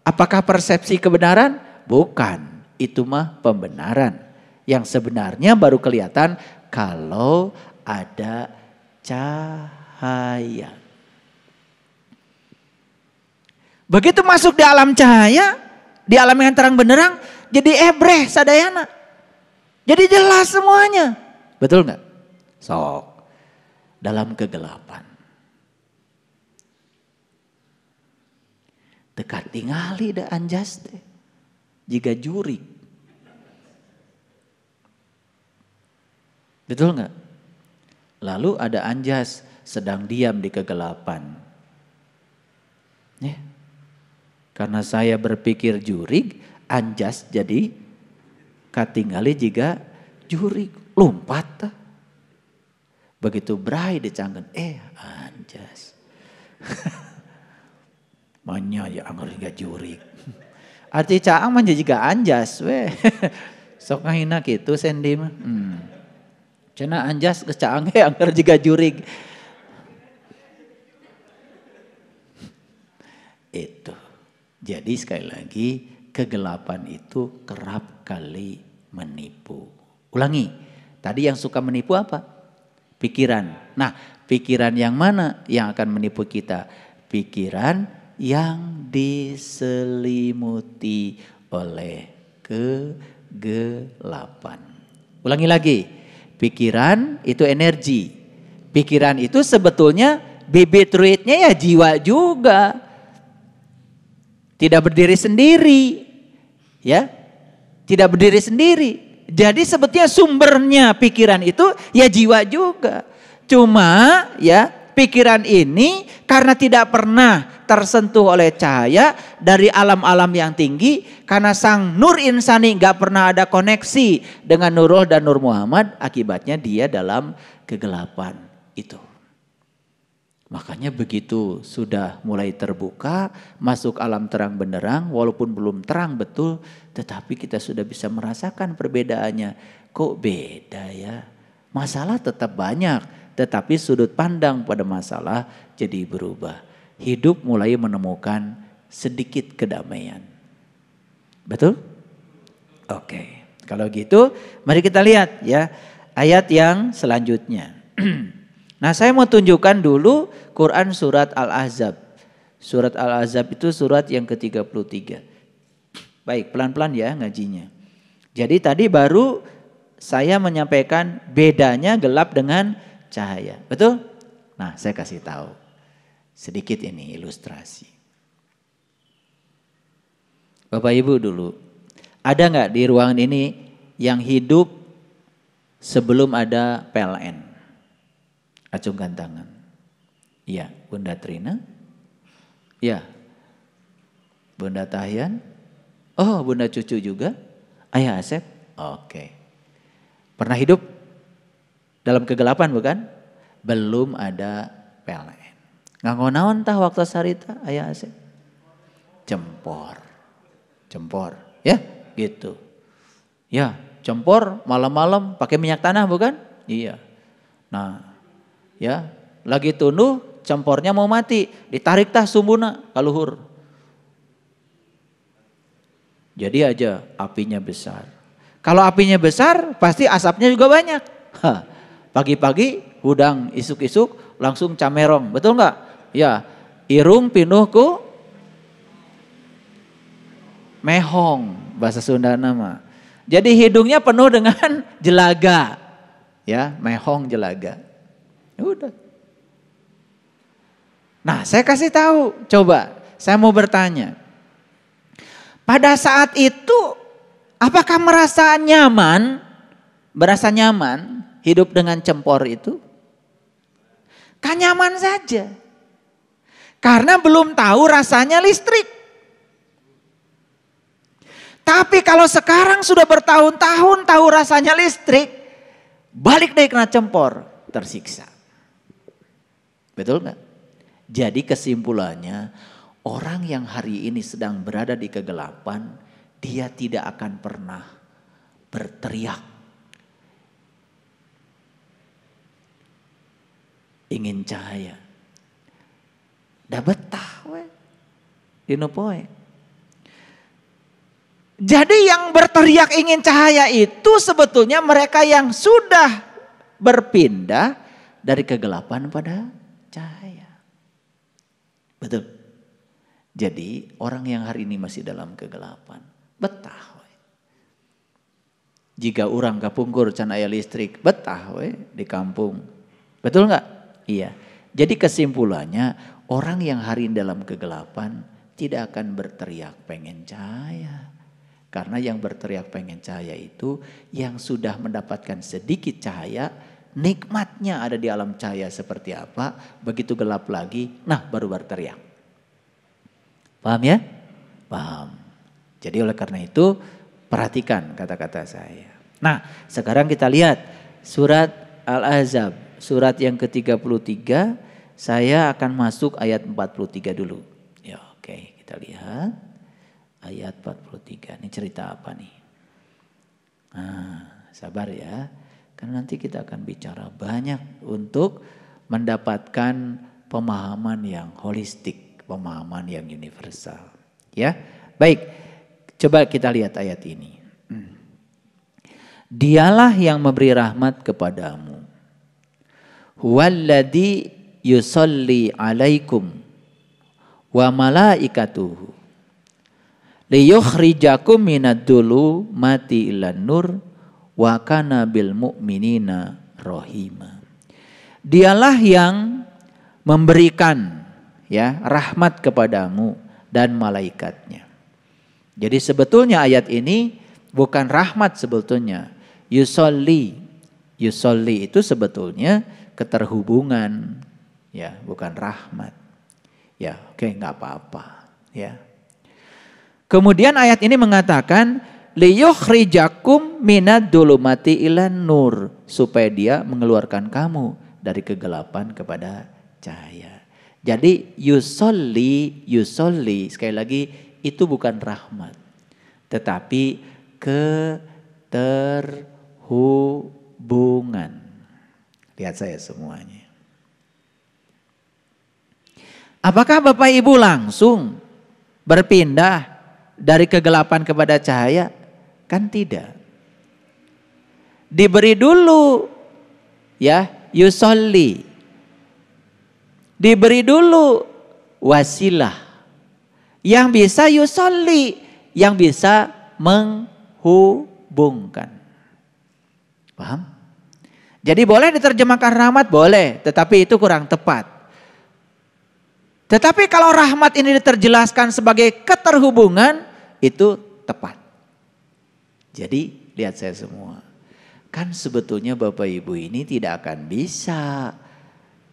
Apakah persepsi kebenaran? Bukan. Itu mah pembenaran. Yang sebenarnya baru kelihatan kalau ada cahaya. Begitu masuk di alam cahaya, di alam yang terang benderang, jadi ebreh sadayana. Jadi jelas semuanya. Betul nggak? Sok. Dalam kegelapan. Dekat tingali da anjas teh. Jika juri. Betul nggak? Lalu ada anjas sedang diam di kegelapan. Ya. Karena saya berpikir jurik anjas jadi katingali jika jurik lompat. Begitu berai dicangkan, eh anjas. (laughs) Manya ya anggar hingga jurik. (laughs) Arti caang manja juga anjas weh. (laughs) Sok ngahina gitu sendi mah. Hmm. Cina anjas ke caang ge anggar juga jurik. Itu. Jadi sekali lagi kegelapan itu kerap kali menipu. Ulangi, tadi yang suka menipu apa? Pikiran. Nah, pikiran yang mana yang akan menipu kita? Pikiran yang diselimuti oleh kegelapan. Ulangi lagi, pikiran itu energi. Pikiran itu sebetulnya bibit ruitnya ya jiwa juga. Tidak berdiri sendiri. Ya. Tidak berdiri sendiri. Jadi sebetulnya sumbernya pikiran itu ya jiwa juga. Cuma ya pikiran ini karena tidak pernah tersentuh oleh cahaya dari alam-alam yang tinggi karena sang nur insani nggak pernah ada koneksi dengan Nurul dan Nur Muhammad akibatnya dia dalam kegelapan itu. Makanya begitu sudah mulai terbuka, masuk alam terang benderang, walaupun belum terang betul, tetapi kita sudah bisa merasakan perbedaannya. Kok beda ya? Masalah tetap banyak, tetapi sudut pandang pada masalah jadi berubah hidup mulai menemukan sedikit kedamaian. Betul? Oke. Okay. Kalau gitu, mari kita lihat ya ayat yang selanjutnya. (clears throat) nah, saya mau tunjukkan dulu Quran surat Al-Ahzab. Surat Al-Ahzab itu surat yang ke-33. Baik, pelan-pelan ya ngajinya. Jadi tadi baru saya menyampaikan bedanya gelap dengan cahaya. Betul? Nah, saya kasih tahu. Sedikit ini ilustrasi. Bapak Ibu dulu, ada nggak di ruangan ini yang hidup sebelum ada PLN? Acungkan tangan. ya Bunda Trina. ya Bunda Tahyan. Oh, Bunda Cucu juga. Ayah Asep. Oke. Pernah hidup dalam kegelapan bukan? Belum ada PLN nggak naon tah waktu sarita ayah asih. Jempor. Jempor, ya, gitu. Ya, jempor malam-malam pakai minyak tanah bukan? Iya. Nah, ya, lagi tunduh jempornya mau mati, ditarik tah sumbuna kaluhur. Jadi aja apinya besar. Kalau apinya besar, pasti asapnya juga banyak. Pagi-pagi udang isuk-isuk langsung camerong, betul nggak? Ya, irung pinuhku mehong bahasa Sunda nama. Jadi hidungnya penuh dengan (laughs) jelaga. Ya, mehong jelaga. Ya udah. Nah, saya kasih tahu, coba saya mau bertanya. Pada saat itu apakah merasa nyaman? Berasa nyaman hidup dengan cempor itu? Kan nyaman saja. Karena belum tahu rasanya listrik. Tapi kalau sekarang sudah bertahun-tahun tahu rasanya listrik, balik deh kena cempor, tersiksa. Betul nggak? Jadi kesimpulannya, orang yang hari ini sedang berada di kegelapan, dia tidak akan pernah berteriak. Ingin cahaya. Da betah we. Dino poe. Jadi yang berteriak ingin cahaya itu sebetulnya mereka yang sudah berpindah dari kegelapan pada cahaya. Betul. Jadi orang yang hari ini masih dalam kegelapan betah we. Jika orang kapungkur can aya listrik betah we di kampung. Betul nggak? Iya. Jadi kesimpulannya Orang yang hari ini dalam kegelapan tidak akan berteriak pengen cahaya. Karena yang berteriak pengen cahaya itu yang sudah mendapatkan sedikit cahaya, nikmatnya ada di alam cahaya seperti apa, begitu gelap lagi, nah baru berteriak. Paham ya? Paham. Jadi oleh karena itu perhatikan kata-kata saya. Nah, sekarang kita lihat surat al Azab surat yang ke-33 saya akan masuk ayat 43 dulu. Ya, oke, okay. kita lihat ayat 43. Ini cerita apa nih? Nah, sabar ya. Karena nanti kita akan bicara banyak untuk mendapatkan pemahaman yang holistik, pemahaman yang universal. Ya. Baik. Coba kita lihat ayat ini. Dialah yang memberi rahmat kepadamu. Walladhi yusalli alaikum wa malaikatuhu liyukhrijakum minad dulu mati ilan nur wa kana bil mu'minina rahima. Dialah yang memberikan ya rahmat kepadamu dan malaikatnya. Jadi sebetulnya ayat ini bukan rahmat sebetulnya. Yusolli. Yusolli itu sebetulnya keterhubungan, ya bukan rahmat. Ya, oke okay, nggak apa-apa, ya. Kemudian ayat ini mengatakan liyukhrijakum minad dulumati ilan nur supaya dia mengeluarkan kamu dari kegelapan kepada cahaya. Jadi yusolli, yusolli sekali lagi itu bukan rahmat tetapi keterhubungan. Lihat saya semuanya. Apakah Bapak Ibu langsung berpindah dari kegelapan kepada cahaya? Kan tidak. Diberi dulu ya, yusolli. Diberi dulu wasilah. Yang bisa yusolli, yang bisa menghubungkan. Paham? Jadi boleh diterjemahkan rahmat, boleh. Tetapi itu kurang tepat. Tetapi kalau rahmat ini diterjelaskan sebagai keterhubungan, itu tepat. Jadi lihat saya semua. Kan sebetulnya Bapak Ibu ini tidak akan bisa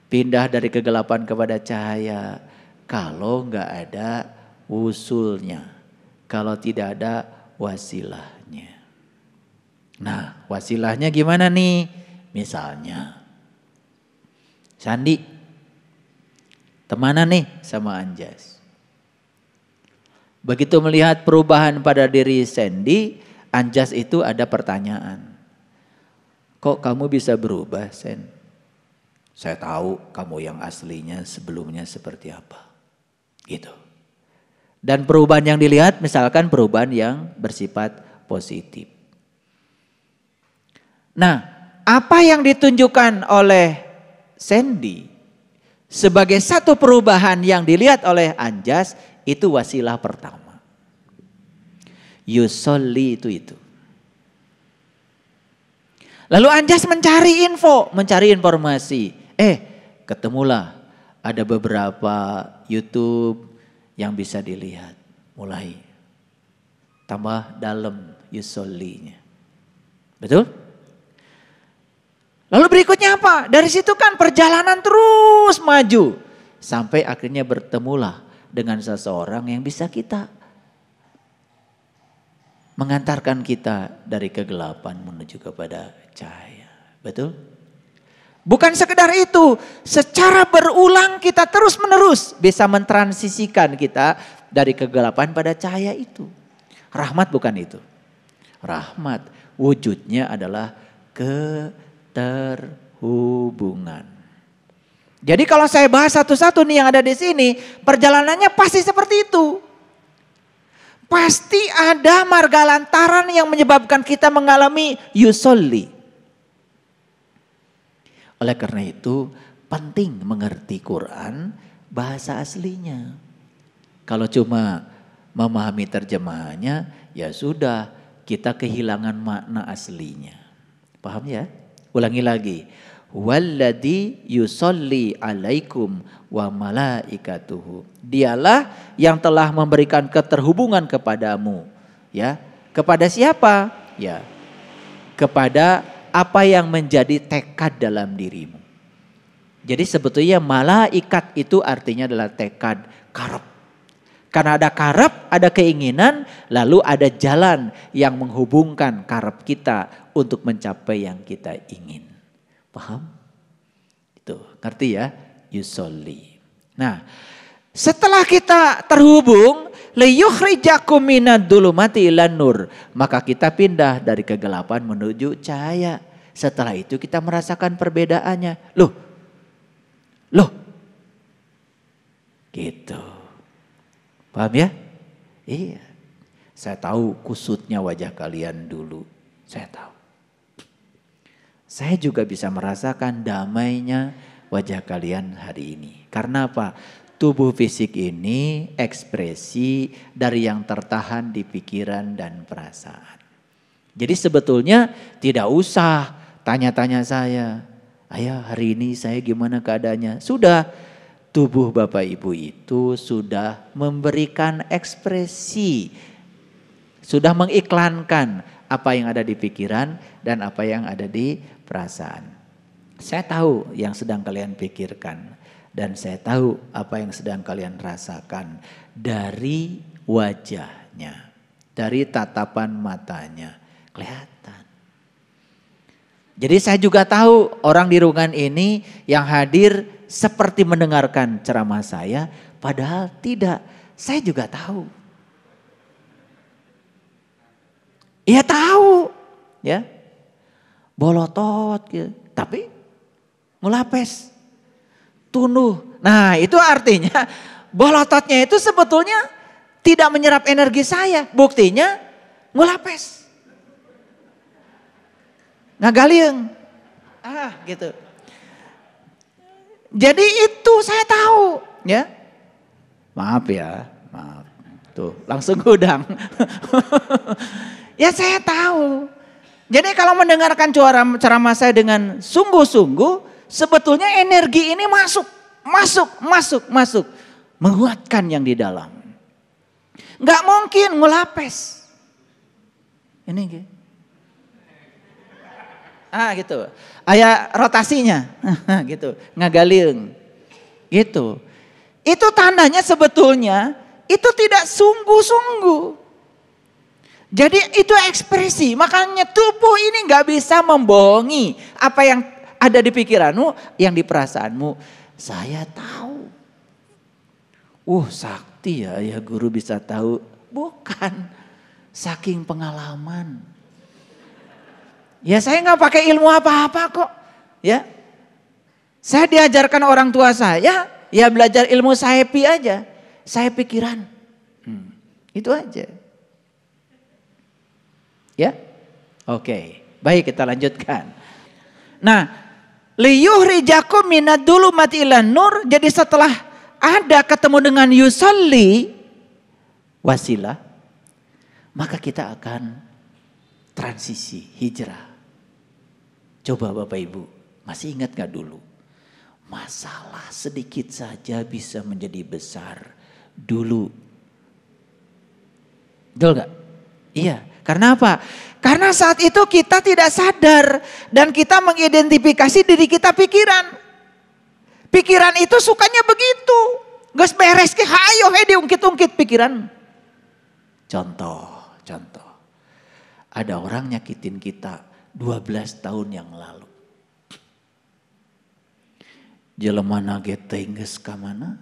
pindah dari kegelapan kepada cahaya kalau nggak ada usulnya, kalau tidak ada wasilahnya. Nah, wasilahnya gimana nih? Misalnya, sandi Temanan nih sama Anjas. Begitu melihat perubahan pada diri Sandy, Anjas itu ada pertanyaan. Kok kamu bisa berubah, Sen? Saya tahu kamu yang aslinya sebelumnya seperti apa. Gitu. Dan perubahan yang dilihat misalkan perubahan yang bersifat positif. Nah, apa yang ditunjukkan oleh Sandy sebagai satu perubahan yang dilihat oleh Anjas itu wasilah pertama. Yusoli itu itu. Lalu Anjas mencari info, mencari informasi. Eh, ketemulah ada beberapa YouTube yang bisa dilihat. Mulai tambah dalam yusolinya. Betul? Lalu berikutnya apa? Dari situ kan perjalanan terus maju. Sampai akhirnya bertemulah dengan seseorang yang bisa kita mengantarkan kita dari kegelapan menuju kepada cahaya. Betul? Bukan sekedar itu, secara berulang kita terus-menerus bisa mentransisikan kita dari kegelapan pada cahaya itu. Rahmat bukan itu. Rahmat wujudnya adalah ke terhubungan. Jadi kalau saya bahas satu-satu nih yang ada di sini, perjalanannya pasti seperti itu. Pasti ada marga lantaran yang menyebabkan kita mengalami yusoli. Oleh karena itu penting mengerti Quran bahasa aslinya. Kalau cuma memahami terjemahannya ya sudah kita kehilangan makna aslinya. Paham ya? Ulangi lagi. Walladhi yusolli alaikum wa malaikatuhu. Dialah yang telah memberikan keterhubungan kepadamu. Ya, kepada siapa? Ya, kepada apa yang menjadi tekad dalam dirimu. Jadi sebetulnya malaikat itu artinya adalah tekad karep karena ada karep, ada keinginan, lalu ada jalan yang menghubungkan karep kita untuk mencapai yang kita ingin. Paham? Itu, ngerti ya? Yusoli. Nah, setelah kita terhubung, ilan nur. Maka kita pindah dari kegelapan menuju cahaya. Setelah itu kita merasakan perbedaannya. Loh, loh, gitu. Paham ya? Iya. Saya tahu kusutnya wajah kalian dulu. Saya tahu. Saya juga bisa merasakan damainya wajah kalian hari ini. Karena apa? Tubuh fisik ini ekspresi dari yang tertahan di pikiran dan perasaan. Jadi sebetulnya tidak usah tanya-tanya saya. Ayah hari ini saya gimana keadaannya? Sudah tubuh Bapak Ibu itu sudah memberikan ekspresi, sudah mengiklankan apa yang ada di pikiran dan apa yang ada di perasaan. Saya tahu yang sedang kalian pikirkan dan saya tahu apa yang sedang kalian rasakan dari wajahnya, dari tatapan matanya, kelihatan. Jadi saya juga tahu orang di ruangan ini yang hadir seperti mendengarkan ceramah saya, padahal tidak. Saya juga tahu. Iya tahu, ya. Bolotot gitu. Tapi ngelapes. Tunuh. Nah, itu artinya bolototnya itu sebetulnya tidak menyerap energi saya. Buktinya ngelapes. Ngagaling. Ah, gitu. Jadi itu saya tahu, ya. Maaf ya, maaf. Tuh, langsung gudang. (laughs) ya saya tahu. Jadi kalau mendengarkan suara ceramah saya dengan sungguh-sungguh, sebetulnya energi ini masuk, masuk, masuk, masuk. Menguatkan yang di dalam. Gak mungkin ngulapes. Ini gitu ah gitu. Ayah rotasinya, (laughs) gitu, ngagaling, gitu. Itu tandanya sebetulnya itu tidak sungguh-sungguh. Jadi itu ekspresi, makanya tubuh ini nggak bisa membohongi apa yang ada di pikiranmu, yang di perasaanmu. Saya tahu. Uh sakti ya, ya guru bisa tahu. Bukan, saking pengalaman. Ya saya nggak pakai ilmu apa-apa kok. Ya, saya diajarkan orang tua saya, ya belajar ilmu saya pi aja, saya pikiran, hmm. itu aja. Ya, oke, baik kita lanjutkan. Nah, liyuh rijaku minat dulu mati ilan nur. Jadi setelah ada ketemu dengan Yusali wasilah, maka kita akan transisi hijrah. Coba Bapak Ibu, masih ingat gak dulu? Masalah sedikit saja bisa menjadi besar dulu. Betul gak? Iya, karena apa? Karena saat itu kita tidak sadar dan kita mengidentifikasi diri kita pikiran. Pikiran itu sukanya begitu. Gus beres ke hayo he diungkit-ungkit pikiran. Contoh, contoh. Ada orang nyakitin kita, 12 tahun yang lalu. Jelema naget tengges kamana?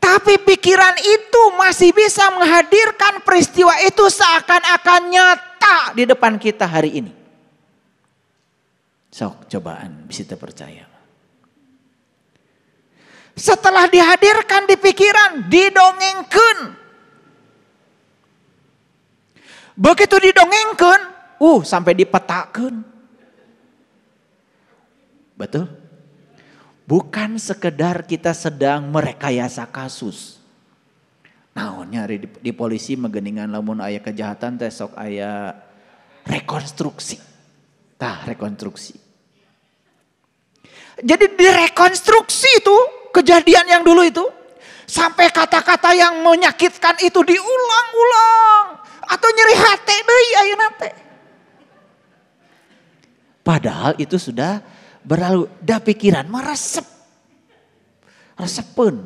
Tapi pikiran itu masih bisa menghadirkan peristiwa itu seakan-akan nyata di depan kita hari ini. Sok cobaan, bisa percaya. Setelah dihadirkan di pikiran, didongengkan. Begitu didongengkan, Uh, sampai dipetakan. Betul? Bukan sekedar kita sedang merekayasa kasus. nyari nah, di, di polisi menggeningan lamun ayah kejahatan tesok ayah rekonstruksi. Tah rekonstruksi. Jadi direkonstruksi itu kejadian yang dulu itu. Sampai kata-kata yang menyakitkan itu diulang-ulang. Atau nyeri hati deh ayah Padahal itu sudah berlalu. Dah pikiran mah resep. Resepun.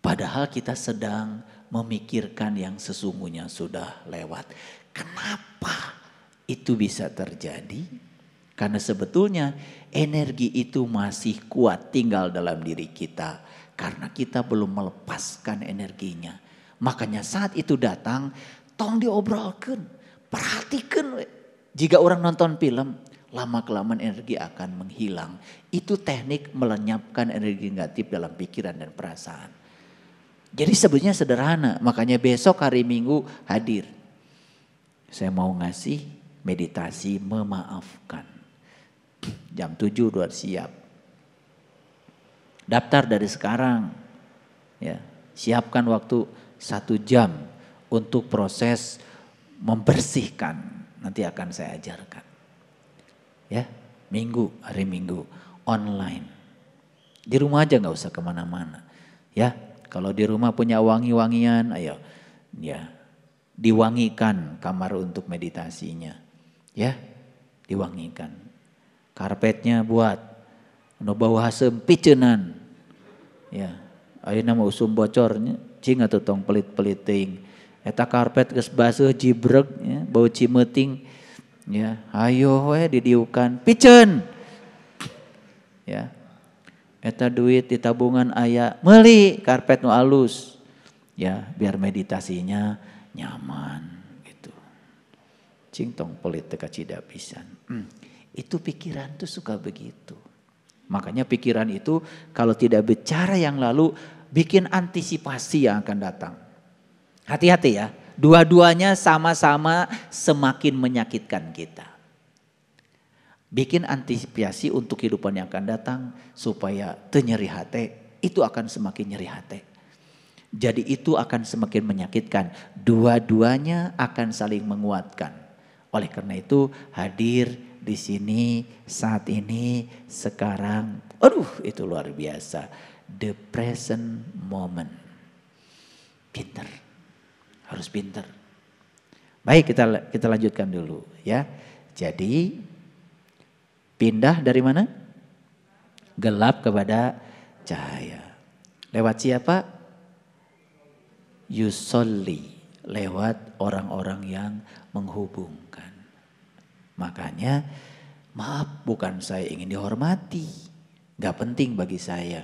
Padahal kita sedang memikirkan yang sesungguhnya sudah lewat. Kenapa itu bisa terjadi? Karena sebetulnya energi itu masih kuat tinggal dalam diri kita. Karena kita belum melepaskan energinya. Makanya saat itu datang, tolong diobrolkan. Perhatikan jika orang nonton film, lama-kelamaan energi akan menghilang. Itu teknik melenyapkan energi negatif dalam pikiran dan perasaan. Jadi sebetulnya sederhana, makanya besok hari Minggu hadir. Saya mau ngasih meditasi memaafkan. Jam 7 udah siap. Daftar dari sekarang. Ya, siapkan waktu satu jam untuk proses membersihkan Nanti akan saya ajarkan. Ya, minggu, hari minggu, online. Di rumah aja nggak usah kemana-mana. Ya, kalau di rumah punya wangi-wangian, ayo. Ya, diwangikan kamar untuk meditasinya. Ya, diwangikan. Karpetnya buat. No bau hasem, picenan. Ya, ayo nama usum bocornya, cing atau tong pelit-peliting eta karpet geus baseuh jibreg ya, bau cimeting ya ayo we didiukan piceun ya eta duit di tabungan ayah meli karpet nu alus ya biar meditasinya nyaman gitu cingtong politik cida pisan hmm. itu pikiran tuh suka begitu makanya pikiran itu kalau tidak bicara yang lalu bikin antisipasi yang akan datang Hati-hati ya, dua-duanya sama-sama semakin menyakitkan kita. Bikin antisipasi untuk kehidupan yang akan datang supaya tenyeri hati, itu akan semakin nyeri hati. Jadi itu akan semakin menyakitkan. Dua-duanya akan saling menguatkan. Oleh karena itu hadir di sini saat ini sekarang. Aduh itu luar biasa. The present moment. Pinter harus pinter. Baik kita kita lanjutkan dulu ya. Jadi pindah dari mana? Gelap kepada cahaya. Lewat siapa? Yusolli. Lewat orang-orang yang menghubungkan. Makanya maaf bukan saya ingin dihormati. Gak penting bagi saya.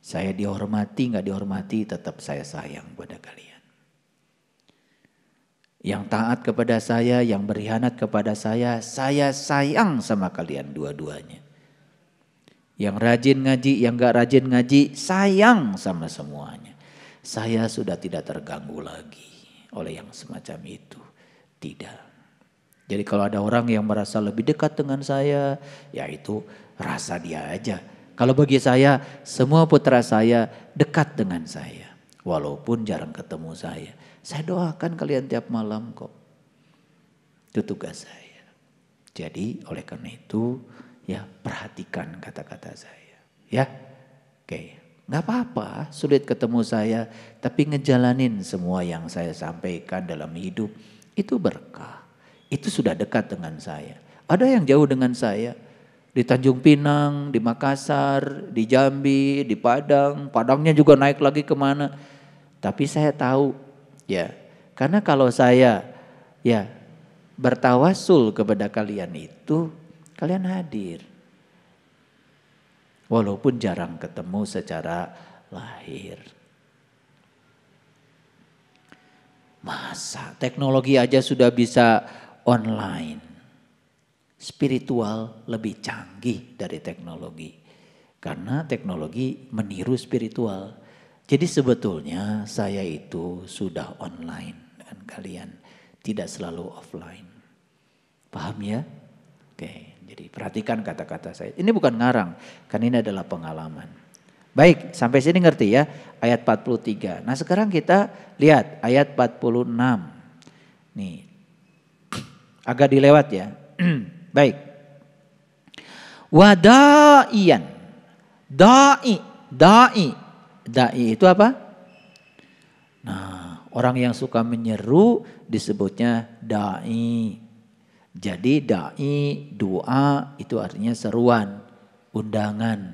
Saya dihormati, gak dihormati tetap saya sayang pada yang taat kepada saya, yang berkhianat kepada saya, saya sayang sama kalian dua-duanya. Yang rajin ngaji, yang gak rajin ngaji, sayang sama semuanya. Saya sudah tidak terganggu lagi oleh yang semacam itu. Tidak. Jadi kalau ada orang yang merasa lebih dekat dengan saya, ya itu rasa dia aja. Kalau bagi saya, semua putra saya dekat dengan saya. Walaupun jarang ketemu saya. Saya doakan kalian tiap malam kok. Itu tugas saya. Jadi oleh karena itu ya perhatikan kata-kata saya. Ya, oke. Gak apa-apa sulit ketemu saya. Tapi ngejalanin semua yang saya sampaikan dalam hidup. Itu berkah. Itu sudah dekat dengan saya. Ada yang jauh dengan saya di Tanjung Pinang, di Makassar, di Jambi, di Padang. Padangnya juga naik lagi kemana. Tapi saya tahu Ya. Karena kalau saya ya bertawasul kepada kalian itu kalian hadir. Walaupun jarang ketemu secara lahir. Masa teknologi aja sudah bisa online. Spiritual lebih canggih dari teknologi. Karena teknologi meniru spiritual. Jadi sebetulnya saya itu sudah online dengan kalian, tidak selalu offline. Paham ya? Oke, jadi perhatikan kata-kata saya. Ini bukan ngarang, kan ini adalah pengalaman. Baik, sampai sini ngerti ya ayat 43. Nah, sekarang kita lihat ayat 46. Nih. Agak dilewat ya. (clears throat) Baik. Wadaian. Dai, dai Dai itu apa? Nah, orang yang suka menyeru disebutnya dai. Jadi dai, doa itu artinya seruan, undangan.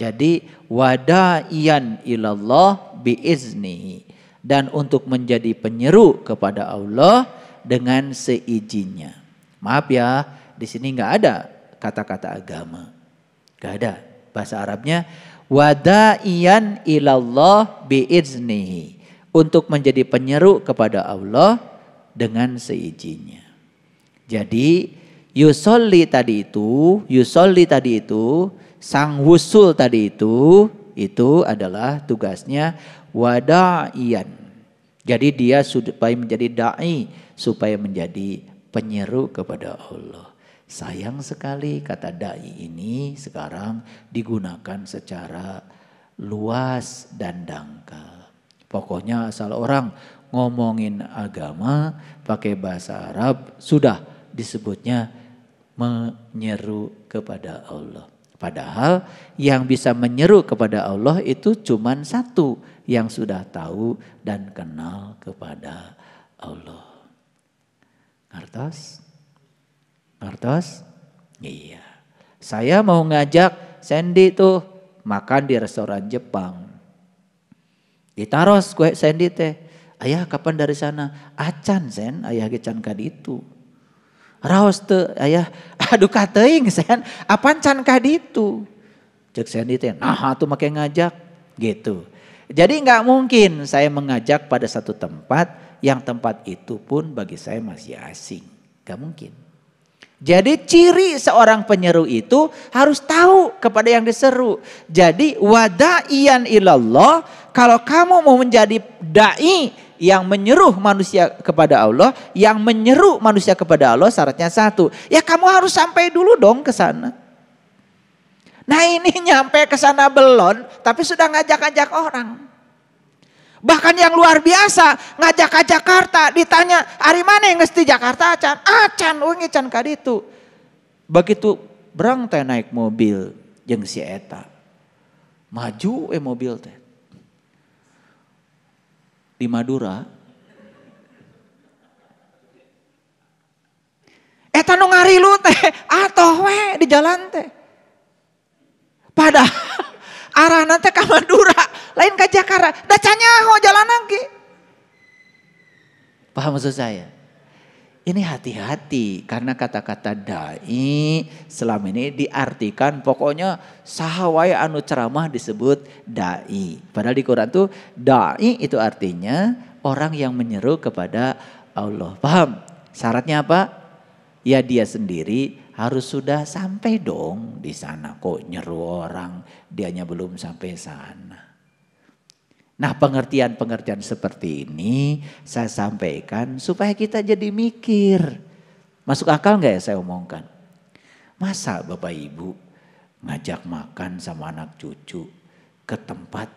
Jadi wadaian ilallah biizni dan untuk menjadi penyeru kepada Allah dengan seizinnya. Maaf ya, di sini nggak ada kata-kata agama. Gak ada. Bahasa Arabnya Wada'iyan ilallah biiznihi. Untuk menjadi penyeru kepada Allah dengan seizinnya. Jadi Yusolli tadi itu, Yusolli tadi itu, sang wusul tadi itu, itu adalah tugasnya wada'iyan. Jadi dia supaya menjadi da'i, supaya menjadi penyeru kepada Allah. Sayang sekali kata dai ini sekarang digunakan secara luas dan dangkal. Pokoknya asal orang ngomongin agama pakai bahasa Arab sudah disebutnya menyeru kepada Allah. Padahal yang bisa menyeru kepada Allah itu cuma satu yang sudah tahu dan kenal kepada Allah. Kartas. Ngertos? Iya. Saya mau ngajak Sandy tuh makan di restoran Jepang. Ditaros kue Sandy teh. Ayah kapan dari sana? Acan sen, ayah gecan itu? Raos te, ayah, (laughs) aduh kateing sen, apaan can itu? Cek Sandy teh, nah tuh makin ngajak gitu. Jadi nggak mungkin saya mengajak pada satu tempat yang tempat itu pun bagi saya masih asing. Gak mungkin. Jadi ciri seorang penyeru itu harus tahu kepada yang diseru. Jadi wadaian ilallah kalau kamu mau menjadi dai yang menyeru manusia kepada Allah, yang menyeru manusia kepada Allah syaratnya satu. Ya kamu harus sampai dulu dong ke sana. Nah ini nyampe ke sana belon tapi sudah ngajak-ngajak orang. Bahkan yang luar biasa ngajak ke Jakarta ditanya, hari mana yang ngesti Jakarta acan?" "Acan wengi can kaditu." Begitu berang teh naik mobil jeng si eta. Maju eh mobil teh. Di Madura. Eta nu lu teh, atoh we di jalan teh. Padahal arah nanti ke Madura, lain ke Jakarta. Dacanya mau jalan lagi. Paham maksud saya? Ini hati-hati karena kata-kata dai selama ini diartikan pokoknya sahawai anu ceramah disebut dai. Padahal di Quran tuh dai itu artinya orang yang menyeru kepada Allah. Paham? Syaratnya apa? Ya dia sendiri harus sudah sampai dong di sana kok nyeru orang dianya belum sampai sana. Nah pengertian-pengertian seperti ini saya sampaikan supaya kita jadi mikir. Masuk akal nggak ya saya omongkan? Masa Bapak Ibu ngajak makan sama anak cucu ke tempat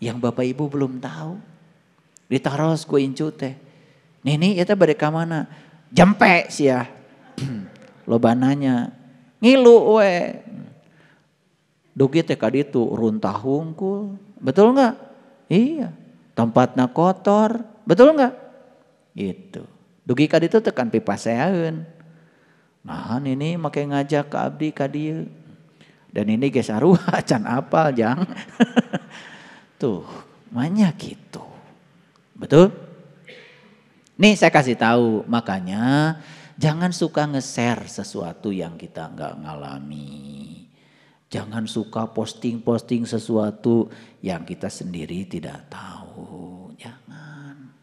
yang Bapak Ibu belum tahu? Ditaros gue incu Nini itu bade ka mana? Jempe sih ya. (clears throat) bananya. Ngilu weh dugi teh ditu runtah hungkul. Betul enggak? Iya. Tempatnya kotor. Betul nggak? Gitu. Dugi itu tekan pipa seaun. Nah ini makai ngajak ke abdi dieu. Dan ini geus arwah (laughs) can apal jang. (laughs) Tuh, banyak gitu. Betul? Nih saya kasih tahu, makanya jangan suka nge-share sesuatu yang kita nggak ngalami. Jangan suka posting-posting sesuatu yang kita sendiri tidak tahu. Jangan.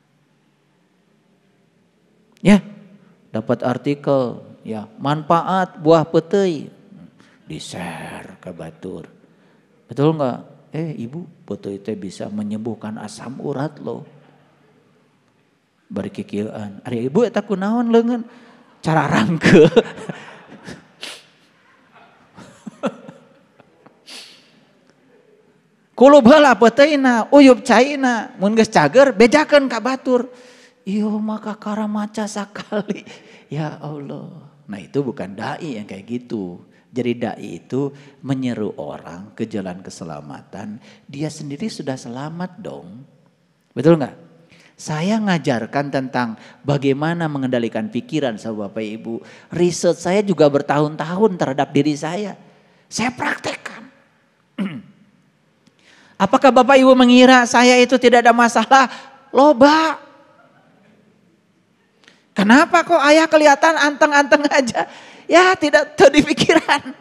Ya, dapat artikel, ya, manfaat buah petai di-share ke batur. Betul nggak? Eh, ibu, petai itu bisa menyembuhkan asam urat loh. Berkikilan. Ada Ari ibu tak kunaon lengan. Cara rangke. (laughs) Kulub bala peteina, uyup caina, munges cager bejakan kak batur. iyo maka kara maca sakali. (laughs) Ya Allah. Nah, itu bukan dai yang kayak gitu. Jadi dai itu menyeru orang ke jalan keselamatan, dia sendiri sudah selamat dong. Betul nggak? Saya ngajarkan tentang bagaimana mengendalikan pikiran sama Bapak Ibu. Riset saya juga bertahun-tahun terhadap diri saya. Saya praktekkan (clears throat) Apakah Bapak Ibu mengira saya itu tidak ada masalah? Loba. Kenapa kok ayah kelihatan anteng-anteng aja? Ya tidak tahu di pikiran.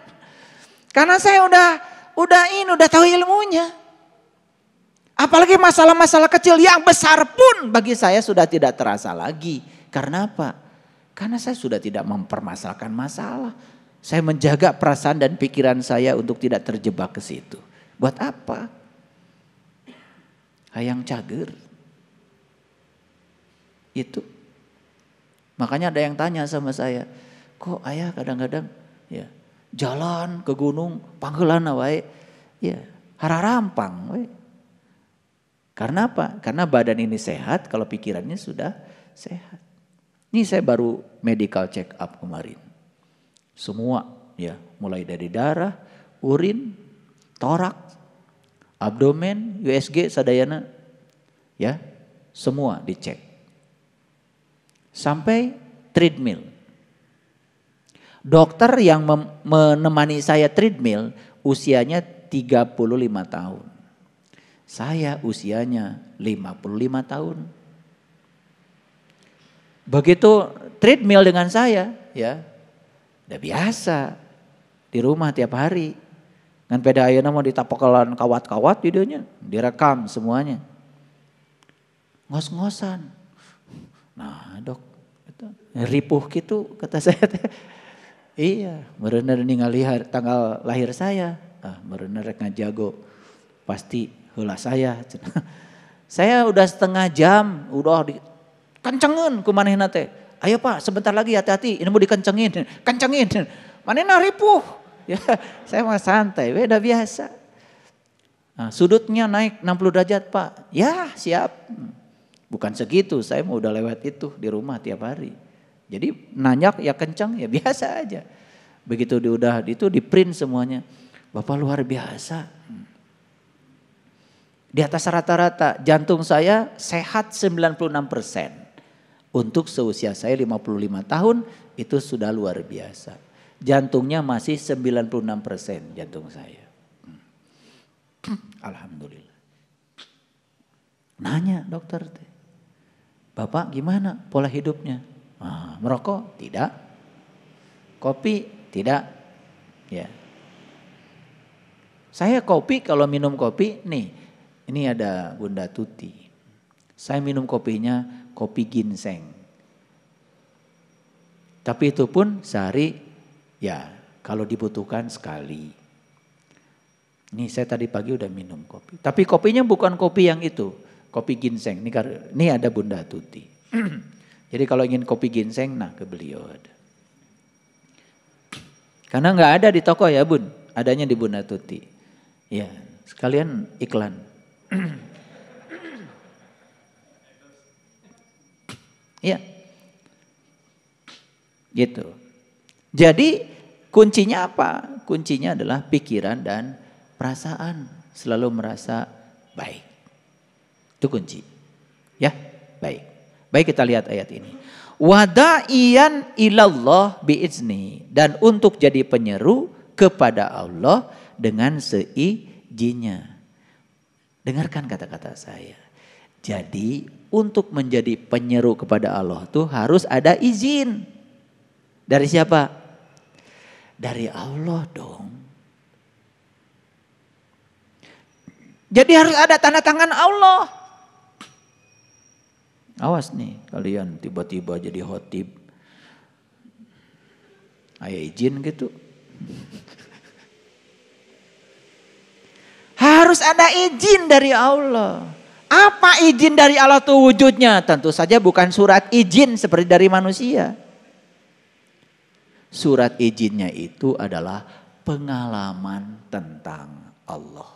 Karena saya udah udah ini udah tahu ilmunya. Apalagi masalah-masalah kecil yang besar pun bagi saya sudah tidak terasa lagi. Karena apa? Karena saya sudah tidak mempermasalahkan masalah. Saya menjaga perasaan dan pikiran saya untuk tidak terjebak ke situ. Buat apa? hayang cager. Itu. Makanya ada yang tanya sama saya, kok ayah kadang-kadang ya jalan ke gunung panggilan nah, wae ya hara rampang wae. Karena apa? Karena badan ini sehat kalau pikirannya sudah sehat. Ini saya baru medical check up kemarin. Semua ya, mulai dari darah, urin, torak, abdomen, USG, sadayana, ya, semua dicek. Sampai treadmill. Dokter yang menemani saya treadmill usianya 35 tahun. Saya usianya 55 tahun. Begitu treadmill dengan saya, ya, udah biasa di rumah tiap hari dan pada ayeuna mau ditapakalan kawat-kawat videonya direkam semuanya. Ngos-ngosan. Nah, Dok, itu ripuh gitu kata saya Iya, bener ngelihat tanggal lahir saya. Ah, merenar rek ngajago. Pasti hula saya. (laughs) saya udah setengah jam, udah di kencengin kumanehna teh. Ayo Pak, sebentar lagi hati-hati, ini mau dikencengin. Kencengin. Manehna ripuh. Ya, (laughs) saya mah santai, beda biasa. Nah, sudutnya naik 60 derajat pak. Ya siap. Bukan segitu, saya mau udah lewat itu di rumah tiap hari. Jadi nanyak ya kencang ya biasa aja. Begitu di udah itu di print semuanya. Bapak luar biasa. Di atas rata-rata jantung saya sehat 96 persen. Untuk seusia saya 55 tahun itu sudah luar biasa jantungnya masih 96% jantung saya. Hmm. Alhamdulillah. Nanya dokter, Bapak gimana pola hidupnya? Ah, merokok? Tidak. Kopi? Tidak. Ya. Saya kopi kalau minum kopi nih, ini ada Bunda Tuti. Saya minum kopinya kopi ginseng. Tapi itu pun sehari Ya, kalau dibutuhkan sekali. Ini saya tadi pagi udah minum kopi. Tapi kopinya bukan kopi yang itu. Kopi ginseng. Ini, ini ada Bunda Tuti. (clears throat) Jadi kalau ingin kopi ginseng, nah ke beliau ada. Karena nggak ada di toko ya bun. Adanya di Bunda Tuti. Ya, sekalian iklan. Iya. (clears throat) Gitu. Jadi Kuncinya apa? Kuncinya adalah pikiran dan perasaan. Selalu merasa baik. Itu kunci. Ya, baik. Baik kita lihat ayat ini. Wada'iyan ilallah biizni. Dan untuk jadi penyeru kepada Allah dengan seizinnya. Dengarkan kata-kata saya. Jadi untuk menjadi penyeru kepada Allah itu harus ada izin. Dari siapa? dari Allah dong. Jadi harus ada tanda tangan Allah. Awas nih kalian tiba-tiba jadi hotib. Ayo izin gitu. Harus ada izin dari Allah. Apa izin dari Allah itu wujudnya? Tentu saja bukan surat izin seperti dari manusia. Surat izinnya itu adalah pengalaman tentang Allah.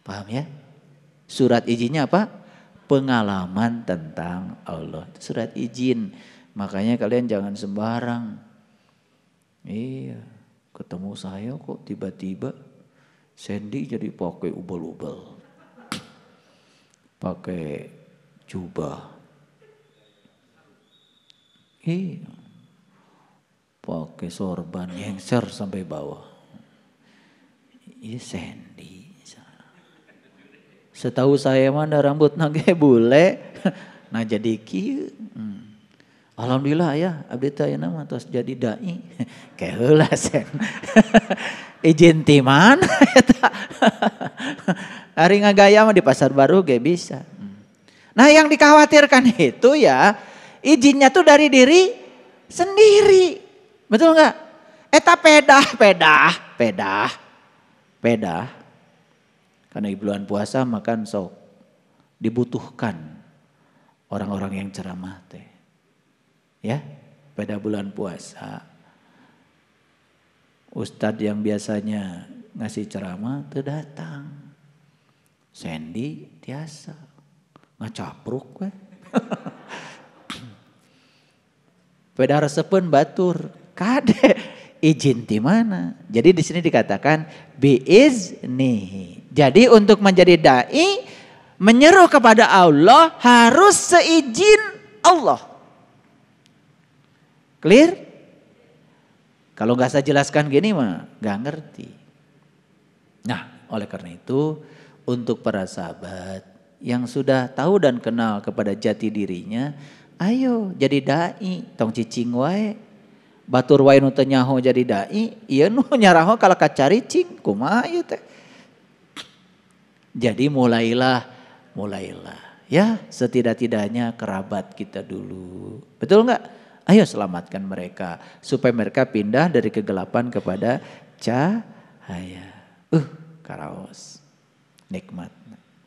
Paham ya? Surat izinnya apa? Pengalaman tentang Allah. surat izin. Makanya kalian jangan sembarang. Iya, ketemu saya kok tiba-tiba Sandy jadi pakai ubel-ubel. Pakai jubah. Iya pakai sorban yang nyengser sampai bawah. Ini iya, Sandy. Setahu saya mana rambut nage bule. (laughs) Nah jadi kieu. Hmm. Alhamdulillah ya, abdi teh ayeuna mah tos jadi dai. (laughs) Keheula sen. (laughs) Ijin timan hari eta? Ari ngagaya mah di pasar baru ge bisa. Nah, yang dikhawatirkan itu ya izinnya tuh dari diri sendiri. Betul nggak? Eta pedah, pedah, pedah, pedah. Karena di bulan puasa makan sok dibutuhkan orang-orang yang ceramah teh. Ya, pada bulan puasa. Ustadz yang biasanya ngasih ceramah tuh datang. Sandy tiasa ngacapruk weh. (laughs) Pada resepen batur Kade izin di mana? Jadi di sini dikatakan nih. Jadi untuk menjadi dai menyeru kepada Allah harus seizin Allah. Clear? Kalau nggak saya jelaskan gini mah nggak ngerti. Nah, oleh karena itu untuk para sahabat yang sudah tahu dan kenal kepada jati dirinya, ayo jadi dai, tong cicing wae, batur wae nu nyaho jadi dai iya nu (laughs) nyaraho kalau kacari cing kumaha ieu teh jadi mulailah mulailah ya setidak-tidaknya kerabat kita dulu betul nggak ayo selamatkan mereka supaya mereka pindah dari kegelapan kepada cahaya uh karaos nikmat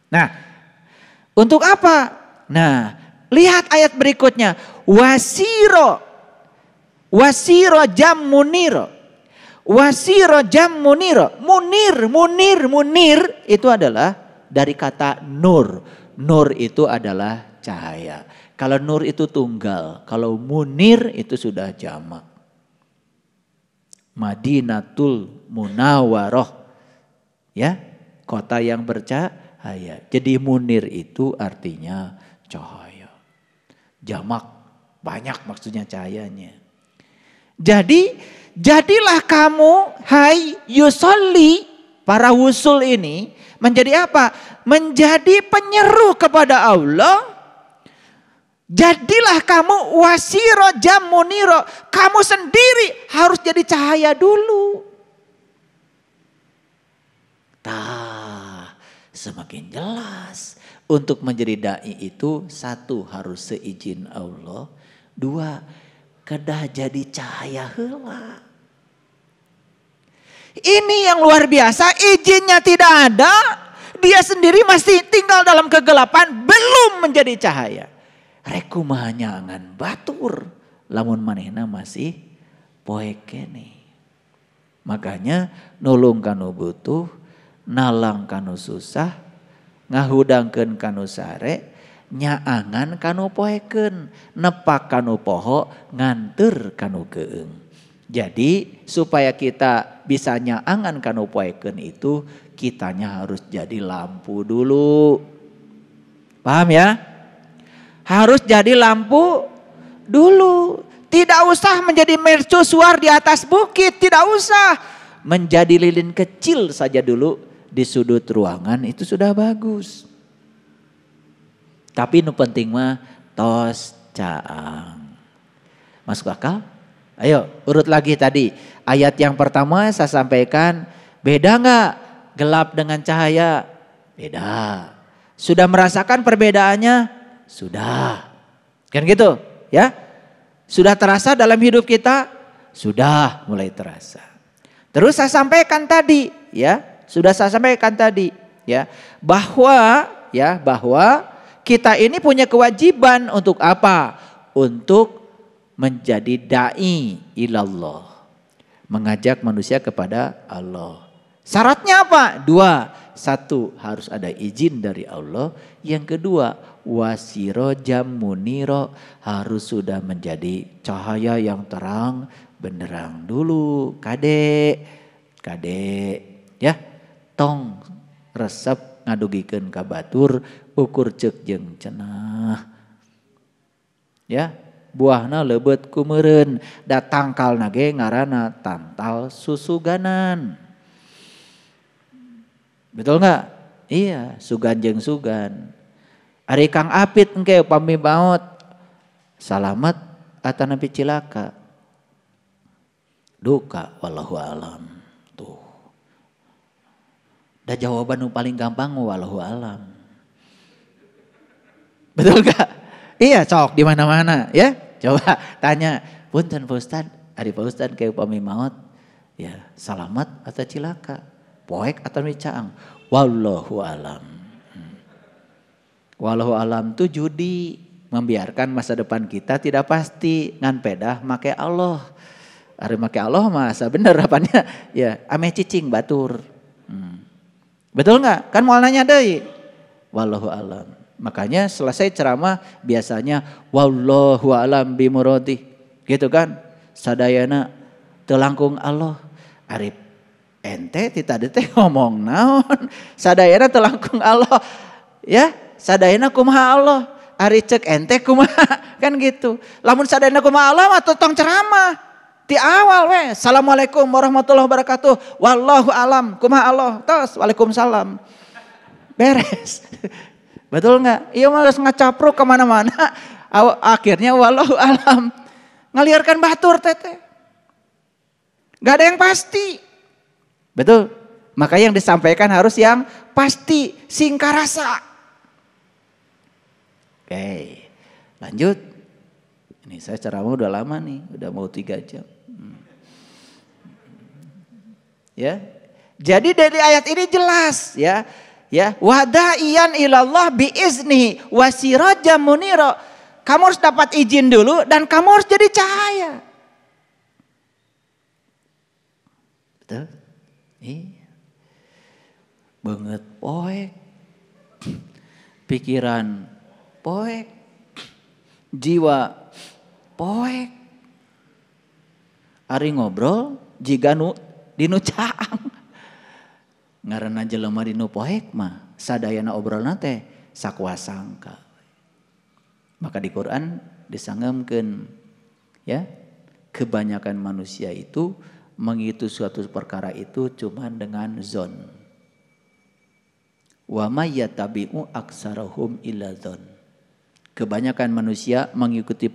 nah untuk apa nah lihat ayat berikutnya wasiro Wasiro jam munir. Wasiro jam munir. Munir, munir, munir. Itu adalah dari kata nur. Nur itu adalah cahaya. Kalau nur itu tunggal. Kalau munir itu sudah jamak. Madinatul Munawaroh. Ya, kota yang bercahaya. Jadi munir itu artinya cahaya. Jamak banyak maksudnya cahayanya. Jadi jadilah kamu hai yusolli para usul ini menjadi apa? Menjadi penyeru kepada Allah. Jadilah kamu wasiro jamuniro. Kamu sendiri harus jadi cahaya dulu. Tah, semakin jelas. Untuk menjadi da'i itu satu harus seizin Allah. Dua, kedah jadi cahaya hela. Ini yang luar biasa, izinnya tidak ada, dia sendiri masih tinggal dalam kegelapan, belum menjadi cahaya. Rekumahnya angan batur, lamun manehna masih poekeni. Makanya nulung kanu butuh, nalang kanu susah, ngahudangkan kanu sare, nyaangan kanu poeken nepak kanu poho nganter kanu keeng. Jadi supaya kita bisa nyaangan kanu poeken itu kitanya harus jadi lampu dulu. Paham ya? Harus jadi lampu dulu. Tidak usah menjadi mercusuar di atas bukit, tidak usah. Menjadi lilin kecil saja dulu di sudut ruangan itu sudah bagus. Tapi nu penting mah tos caang. Masuk akal? Ayo urut lagi tadi. Ayat yang pertama saya sampaikan beda nggak gelap dengan cahaya? Beda. Sudah merasakan perbedaannya? Sudah. Kan gitu ya? Sudah terasa dalam hidup kita? Sudah mulai terasa. Terus saya sampaikan tadi ya, sudah saya sampaikan tadi ya, bahwa ya bahwa kita ini punya kewajiban untuk apa? Untuk menjadi dai ilallah. Mengajak manusia kepada Allah. Syaratnya apa? Dua. Satu, harus ada izin dari Allah. Yang kedua, wasiro jamuniro harus sudah menjadi cahaya yang terang benderang dulu. Kadek, kadek ya. Tong resep ngadugikan kabatur ukur cek jeng cenah ya buahna lebet kumeren datang kal nage ngarana tantal ganan betul nggak iya sugan jeng sugan Ari kang apit engke pami baut. salamat atanapi cilaka duka wallahu alam dan jawaban yang paling gampang walau alam. Betul gak? Iya cok di mana mana ya. Coba tanya, punten Pak Ustad, hari Pak Ustad kayak upami maut, ya selamat atau cilaka, poek atau micaang, wallahu alam. Hmm. Walau alam tuh judi, membiarkan masa depan kita tidak pasti ngan pedah make Allah. Hari make Allah masa bener (laughs) apanya ya ame cicing batur. Betul nggak? Kan mau nanya deh. Wallahu alam. Makanya selesai ceramah biasanya wallahu alam bimurodi. Gitu kan? Sadayana telangkung Allah. Arif ente tita teh ngomong naon. (laughs) Sadayana telangkung Allah. Ya, sadayana kumaha Allah. Ari cek ente kumaha. (laughs) Kan gitu. Lamun sadayana kumaha Allah mah tong ceramah. Di awal weh Assalamualaikum warahmatullahi wabarakatuh. Wallahu alam, Kumaha Allah. Tos, Waalaikumsalam. Beres. (laughs) Betul nggak? Iya malas ngacapruk kemana-mana. (laughs) Akhirnya wallahu alam. Ngaliarkan batur teteh. Gak ada yang pasti. Betul. Maka yang disampaikan harus yang pasti, singkarasa. Oke, lanjut. Ini saya ceramah udah lama nih, udah mau tiga jam. Ya. Jadi dari ayat ini jelas ya. Ya, wadaian ilallah biizni wasiraja muniro. Kamu harus dapat izin dulu dan kamu harus jadi cahaya. Betul? Iya. Banget poek. Pikiran poek. Jiwa poek. Ari ngobrol, jika nu Dinu caang. Ngarana jelema dinu poek mah sadayana obrolan teh sakuasangka. Maka di Quran disangemkeun ya kebanyakan manusia itu mengitu suatu perkara itu cuman dengan zon. Wa mayyatabi'u aksarahum illa zon. Kebanyakan manusia mengikuti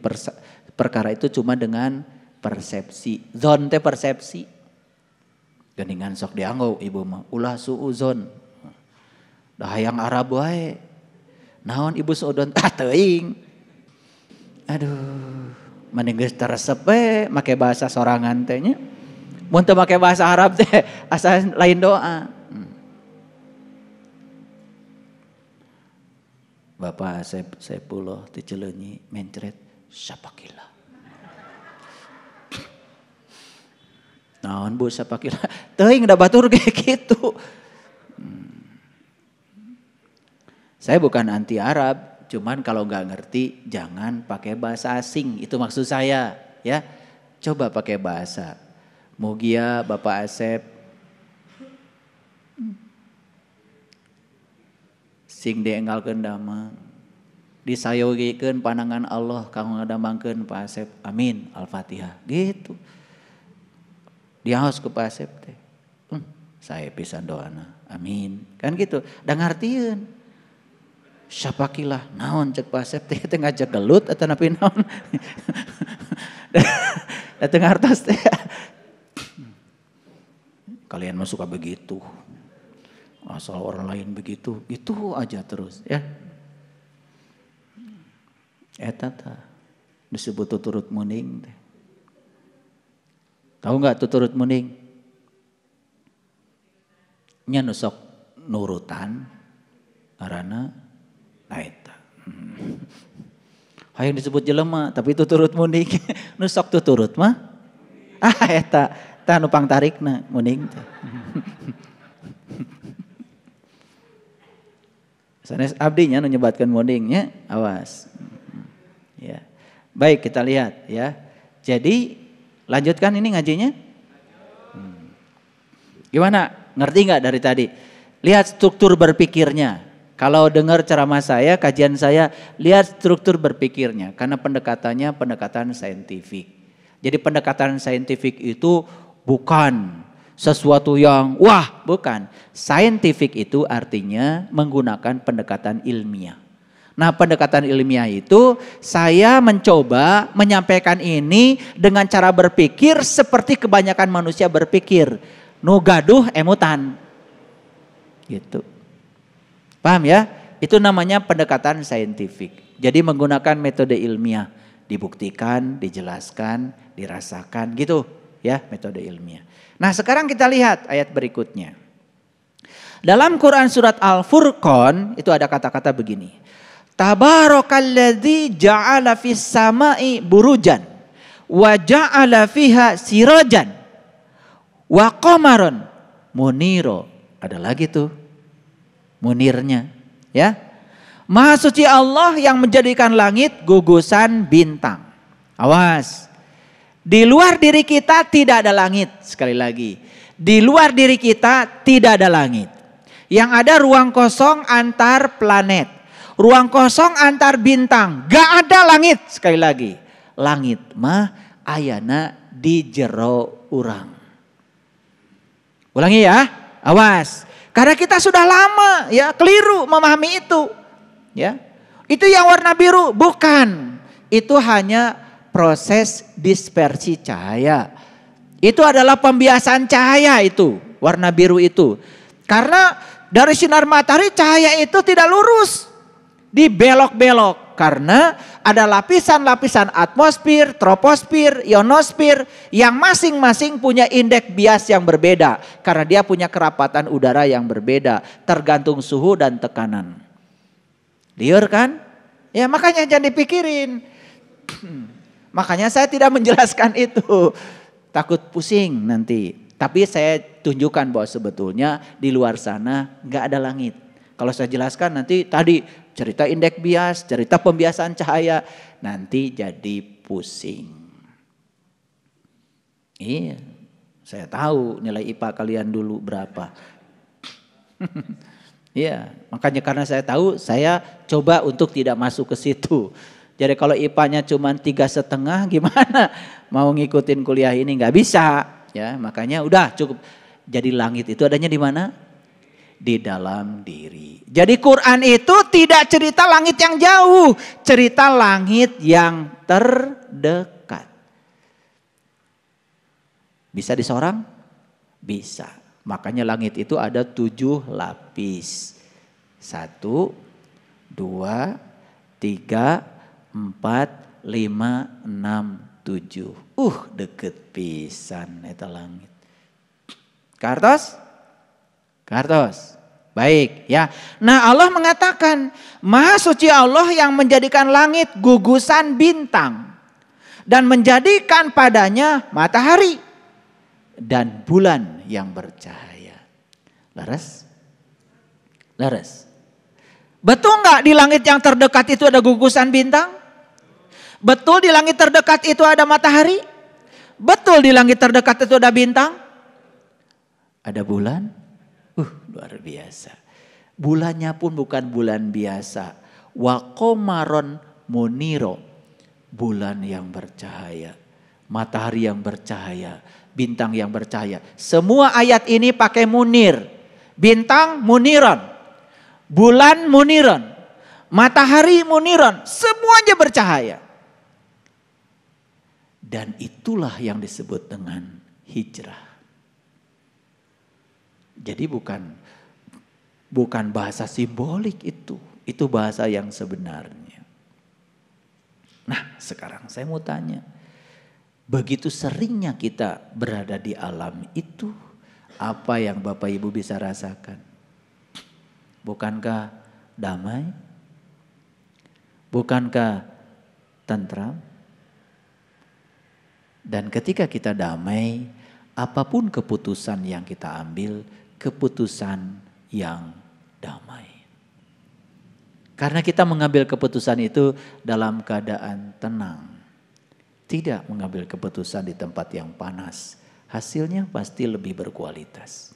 perkara itu cuma dengan persepsi. Zon teh persepsi geningan sok dianggo ibu mah ulah suuzon dah hayang Arab wae naon ibu suudon (laughs) ah teuing. aduh mending geus teresep we make bahasa sorangan teh nya mun teu make bahasa Arab teh (laughs) asa lain doa hmm. Bapak saya, saya pulau di Cileunyi mencret siapa gila Nahon bu kira? (laughs) Tuh, da batur kayak gitu. Hmm. Saya bukan anti Arab, cuman kalau nggak ngerti jangan pakai bahasa asing. Itu maksud saya, ya. Coba pakai bahasa. Mugia, Bapak Asep. Sing dienggalkeun dama. ken pandangan Allah ada ngadamangkeun Pak Asep. Amin. Al-Fatihah. Gitu diaos Pak pasep teh. Hmm, saya pisan doana. Amin. Kan gitu. Da ngartieun. Syapakilah naon cek pasep teh teh ngajak gelut atau napi naon. (laughs) Datang hartas teh. Kalian mah suka begitu. Asal orang lain begitu, gitu aja terus ya. Eta ta disebut turut muning teh. Tahu nggak tuh turut muning? Nyanusok nusok nurutan karena naeta, Hmm. disebut jelema tapi itu turut muning. (laughs) nusok tuh turut mah? Ah eta tah nupang na muning. (laughs) Sanes abdinya menyebatkan mundingnya, awas. Hmm. Ya. Baik kita lihat ya. Jadi Lanjutkan ini ngajinya? Hmm. Gimana? Ngerti nggak dari tadi? Lihat struktur berpikirnya. Kalau dengar ceramah saya, kajian saya, lihat struktur berpikirnya. Karena pendekatannya pendekatan saintifik. Jadi pendekatan saintifik itu bukan sesuatu yang wah, bukan. Saintifik itu artinya menggunakan pendekatan ilmiah. Nah, pendekatan ilmiah itu saya mencoba menyampaikan ini dengan cara berpikir seperti kebanyakan manusia berpikir. Nu gaduh emutan. Gitu. Paham ya? Itu namanya pendekatan saintifik. Jadi menggunakan metode ilmiah, dibuktikan, dijelaskan, dirasakan gitu ya metode ilmiah. Nah, sekarang kita lihat ayat berikutnya. Dalam Quran surat Al-Furqan itu ada kata-kata begini. Tabarokalladzi ja'ala fis sama'i burujan wa ja'ala fiha sirajan wa qamaron muniro. Ada lagi tuh munirnya, ya. Maha suci Allah yang menjadikan langit gugusan bintang. Awas. Di luar diri kita tidak ada langit sekali lagi. Di luar diri kita tidak ada langit. Yang ada ruang kosong antar planet. Ruang kosong antar bintang. Gak ada langit. Sekali lagi. Langit mah ayana di jero urang. Ulangi ya. Awas. Karena kita sudah lama ya keliru memahami itu. Ya. Itu yang warna biru. Bukan. Itu hanya proses dispersi cahaya. Itu adalah pembiasan cahaya itu. Warna biru itu. Karena dari sinar matahari cahaya itu tidak lurus dibelok-belok karena ada lapisan-lapisan atmosfer, troposfer, ionosfer yang masing-masing punya indeks bias yang berbeda karena dia punya kerapatan udara yang berbeda tergantung suhu dan tekanan. Liur kan? Ya makanya jangan dipikirin. (clears throat) makanya saya tidak menjelaskan itu. Takut pusing nanti. Tapi saya tunjukkan bahwa sebetulnya di luar sana nggak ada langit. Kalau saya jelaskan nanti tadi cerita indeks bias, cerita pembiasaan cahaya, nanti jadi pusing. Iya, saya tahu nilai IPA kalian dulu berapa. (laughs) Iya, makanya karena saya tahu, saya coba untuk tidak masuk ke situ. Jadi kalau IPA-nya cuma tiga setengah, (laughs) gimana mau ngikutin kuliah ini nggak bisa, ya makanya udah cukup. Jadi langit itu adanya di mana? di dalam diri. Jadi Quran itu tidak cerita langit yang jauh, cerita langit yang terdekat. Bisa di seorang? Bisa. Makanya langit itu ada tujuh lapis. Satu, dua, tiga, empat, lima, enam, tujuh. Uh, deket pisan itu langit. Kartos? Kartos. Baik ya. Nah Allah mengatakan maha suci Allah yang menjadikan langit gugusan bintang. Dan menjadikan padanya matahari dan bulan yang bercahaya. Laras? Laras. Betul nggak di langit yang terdekat itu ada gugusan bintang? Betul di langit terdekat itu ada matahari? Betul di langit terdekat itu ada bintang? Ada bulan? Uh, luar biasa. Bulannya pun bukan bulan biasa. Wakomaron muniro. Bulan yang bercahaya. Matahari yang bercahaya. Bintang yang bercahaya. Semua ayat ini pakai munir. Bintang muniron. Bulan muniron. Matahari muniron. Semuanya bercahaya. Dan itulah yang disebut dengan hijrah. Jadi bukan bukan bahasa simbolik itu, itu bahasa yang sebenarnya. Nah, sekarang saya mau tanya. Begitu seringnya kita berada di alam itu, apa yang Bapak Ibu bisa rasakan? Bukankah damai? Bukankah tentram? Dan ketika kita damai, apapun keputusan yang kita ambil, keputusan yang damai. Karena kita mengambil keputusan itu dalam keadaan tenang. Tidak mengambil keputusan di tempat yang panas. Hasilnya pasti lebih berkualitas.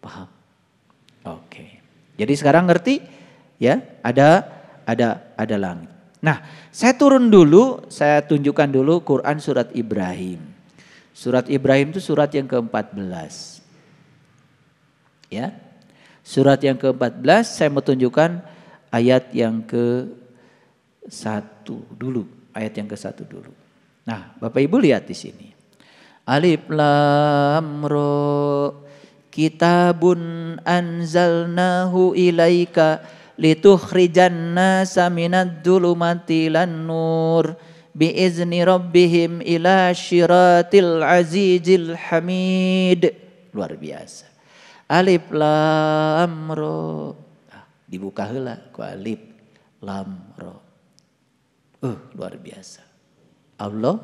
Paham? Oke. Jadi sekarang ngerti? Ya, ada ada ada langit. Nah, saya turun dulu, saya tunjukkan dulu Quran surat Ibrahim. Surat Ibrahim itu surat yang ke-14 ya. Surat yang ke-14 saya mau tunjukkan ayat yang ke-1 dulu, ayat yang ke-1 dulu. Nah, Bapak Ibu lihat di sini. Alif lam ra kitabun anzalnahu ilaika litukhrijan nasa minad dhulumati lan nur biizni rabbihim ila shiratil azizil hamid luar biasa Alif lam ro. Nah, dibuka hela ku alif lam ro. Uh, luar biasa. Allah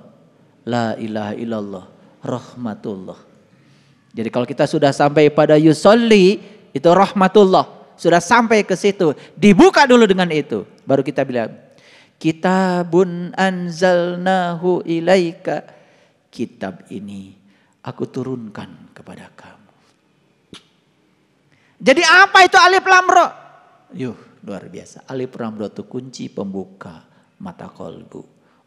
la ilaha illallah rahmatullah. Jadi kalau kita sudah sampai pada yusolli itu rahmatullah. Sudah sampai ke situ, dibuka dulu dengan itu. Baru kita bilang, kitabun anzalnahu ilaika. Kitab ini aku turunkan kepada kamu. Jadi apa itu alif lam ro? Yuh, luar biasa. Alif lam ro itu kunci pembuka mata kolbu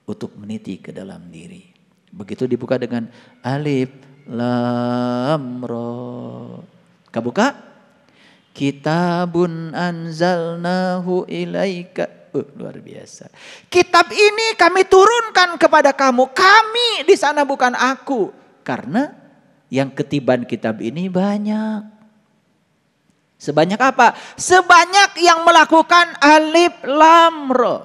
untuk meniti ke dalam diri. Begitu dibuka dengan alif lam ro. Kabuka? Kitabun anzalnahu ilaika. Uh, luar biasa. Kitab ini kami turunkan kepada kamu. Kami di sana bukan aku. Karena yang ketiban kitab ini banyak. Sebanyak apa? Sebanyak yang melakukan alif lam ro.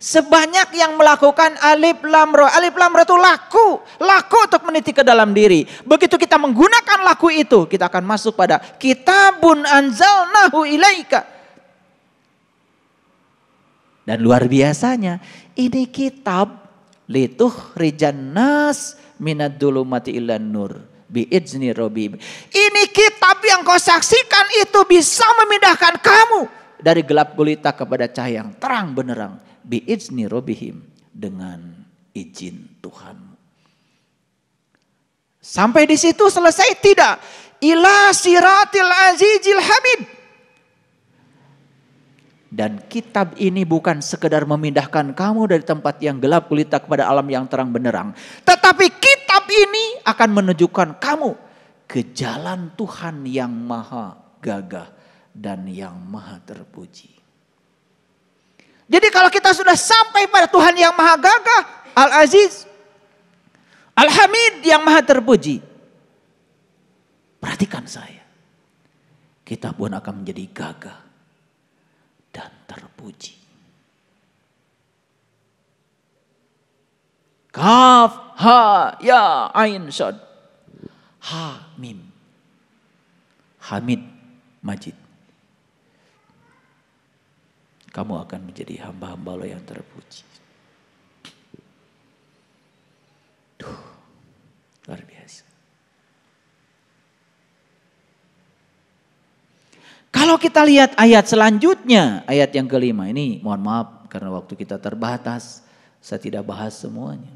Sebanyak yang melakukan alif lam ro. Alif lam ro itu laku. Laku untuk meniti ke dalam diri. Begitu kita menggunakan laku itu, kita akan masuk pada kitabun anzalnahu ilaika. Dan luar biasanya, ini kitab lituh rijan nas minad dulumati ilan nur biizni robi. Ini kitab yang kau saksikan itu bisa memindahkan kamu dari gelap gulita kepada cahaya yang terang benerang. Biizni robihim dengan izin Tuhan. Sampai di situ selesai tidak? Ila siratil azizil hamid. Dan kitab ini bukan sekedar memindahkan kamu dari tempat yang gelap kulit kepada alam yang terang benerang. Tetapi kitab ini akan menunjukkan kamu ke jalan Tuhan yang maha gagah dan yang maha terpuji. Jadi kalau kita sudah sampai pada Tuhan yang maha gagah, Al-Aziz, Al-Hamid yang maha terpuji. Perhatikan saya. Kita pun akan menjadi gagah dan terpuji. Kaf, ha, ya, ain, sod. Ha, mim. Hamid, majid. Kamu akan menjadi hamba-hamba lo yang terpuji. Duh. Kalau kita lihat ayat selanjutnya, ayat yang kelima ini mohon maaf karena waktu kita terbatas, saya tidak bahas semuanya.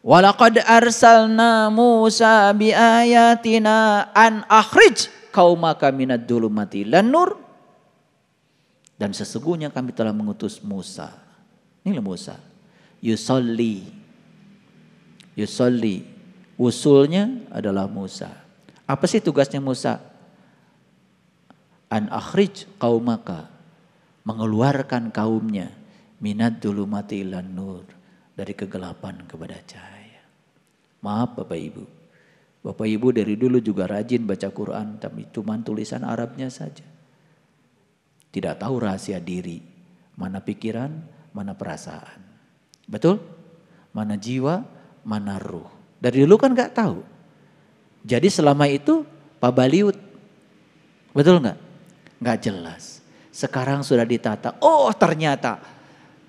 Walaqad arsalna Musa biayatina an akhrij kaumaka minad dulumati lan nur. Dan sesungguhnya kami telah mengutus Musa. Inilah Musa. Yusolli. Yusolli. Usulnya adalah Musa. Apa sih tugasnya Musa? an akhrij qaumaka mengeluarkan kaumnya minat dulumati ilan nur dari kegelapan kepada cahaya. Maaf Bapak Ibu. Bapak Ibu dari dulu juga rajin baca Quran tapi cuma tulisan Arabnya saja. Tidak tahu rahasia diri, mana pikiran, mana perasaan. Betul? Mana jiwa, mana ruh. Dari dulu kan gak tahu. Jadi selama itu pak baliut Betul nggak? nggak jelas. Sekarang sudah ditata. Oh ternyata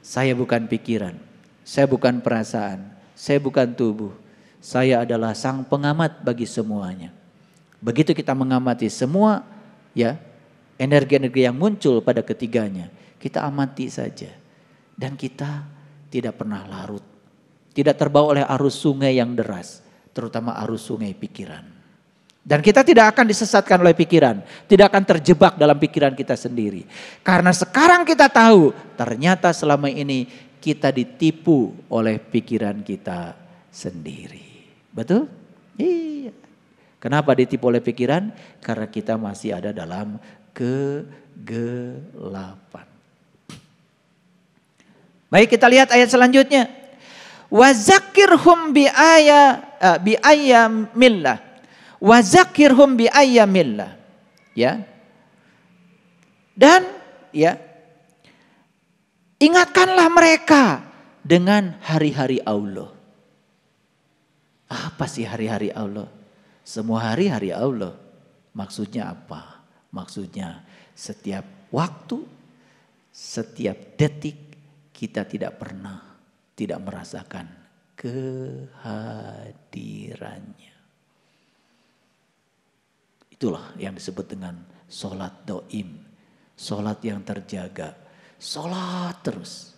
saya bukan pikiran, saya bukan perasaan, saya bukan tubuh. Saya adalah sang pengamat bagi semuanya. Begitu kita mengamati semua ya energi-energi yang muncul pada ketiganya, kita amati saja. Dan kita tidak pernah larut, tidak terbawa oleh arus sungai yang deras, terutama arus sungai pikiran. Dan kita tidak akan disesatkan oleh pikiran, tidak akan terjebak dalam pikiran kita sendiri. Karena sekarang kita tahu, ternyata selama ini kita ditipu oleh pikiran kita sendiri. Betul? Iya. Kenapa ditipu oleh pikiran? Karena kita masih ada dalam kegelapan. Baik, kita lihat ayat selanjutnya. Wazakirhum bi eh, Wazakirhum bi ayyamillah. Ya. Dan ya ingatkanlah mereka dengan hari-hari Allah. Apa sih hari-hari Allah? Semua hari hari Allah. Maksudnya apa? Maksudnya setiap waktu, setiap detik kita tidak pernah tidak merasakan kehadirannya. Itulah yang disebut dengan sholat doim. Sholat yang terjaga. Sholat terus.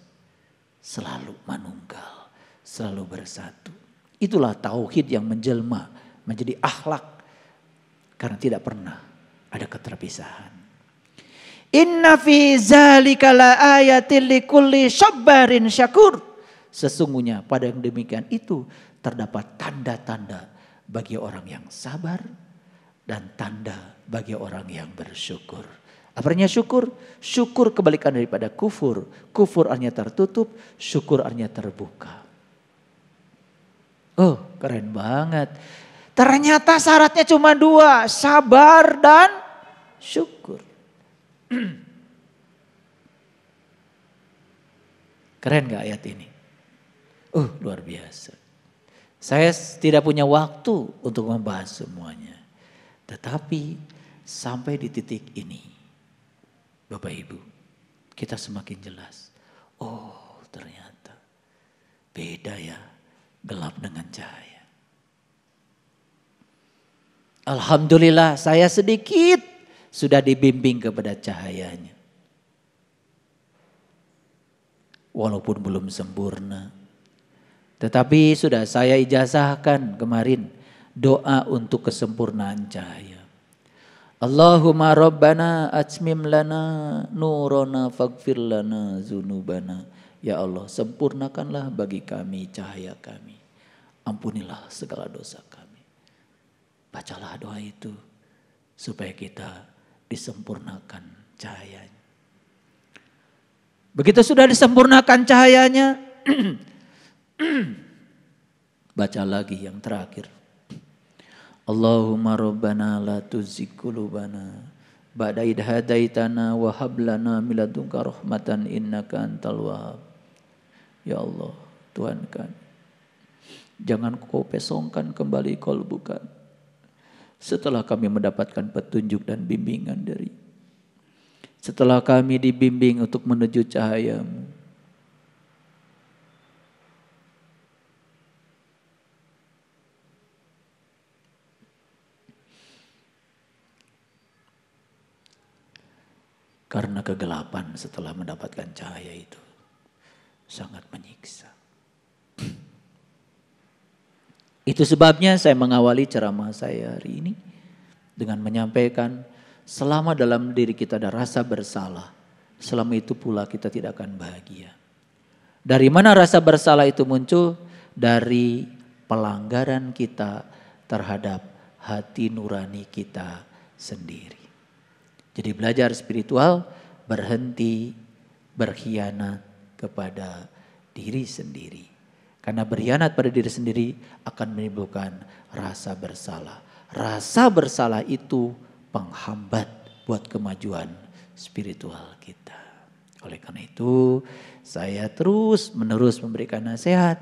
Selalu manunggal. Selalu bersatu. Itulah tauhid yang menjelma. Menjadi akhlak. Karena tidak pernah ada keterpisahan. Inna fi zalika la ayatil likulli syabbarin syakur. Sesungguhnya pada yang demikian itu terdapat tanda-tanda bagi orang yang sabar dan tanda bagi orang yang bersyukur. Apanya syukur? Syukur kebalikan daripada kufur. Kufur artinya tertutup, syukur artinya terbuka. Oh keren banget. Ternyata syaratnya cuma dua, sabar dan syukur. (clears throat) Keren gak ayat ini? Uh luar biasa. Saya tidak punya waktu untuk membahas semuanya. Tetapi sampai di titik ini, Bapak Ibu, kita semakin jelas. Oh ternyata beda ya gelap dengan cahaya. Alhamdulillah saya sedikit sudah dibimbing kepada cahayanya. Walaupun belum sempurna. Tetapi sudah saya ijazahkan kemarin doa untuk kesempurnaan cahaya. Allahumma rabbana atmim lana nurana faghfir lana zunubana. Ya Allah, sempurnakanlah bagi kami cahaya kami. Ampunilah segala dosa kami. Bacalah doa itu supaya kita disempurnakan cahayanya. Begitu sudah disempurnakan cahayanya, (clears throat) baca lagi yang terakhir. Allahumma rabbana la tuzigh qulubana ba'da id hadaitana wa hab lana min ladunka rahmatan innaka antal wahhab. Ya Allah, Tuhan kan Jangan kau pesongkan kembali kalau kan. Setelah kami mendapatkan petunjuk dan bimbingan dari setelah kami dibimbing untuk menuju cahayamu. Karena kegelapan setelah mendapatkan cahaya itu sangat menyiksa. Itu sebabnya saya mengawali ceramah saya hari ini dengan menyampaikan selama dalam diri kita ada rasa bersalah, selama itu pula kita tidak akan bahagia. Dari mana rasa bersalah itu muncul? Dari pelanggaran kita terhadap hati nurani kita sendiri. Jadi belajar spiritual berhenti berkhianat kepada diri sendiri. Karena berkhianat pada diri sendiri akan menimbulkan rasa bersalah. Rasa bersalah itu penghambat buat kemajuan spiritual kita. Oleh karena itu, saya terus menerus memberikan nasihat,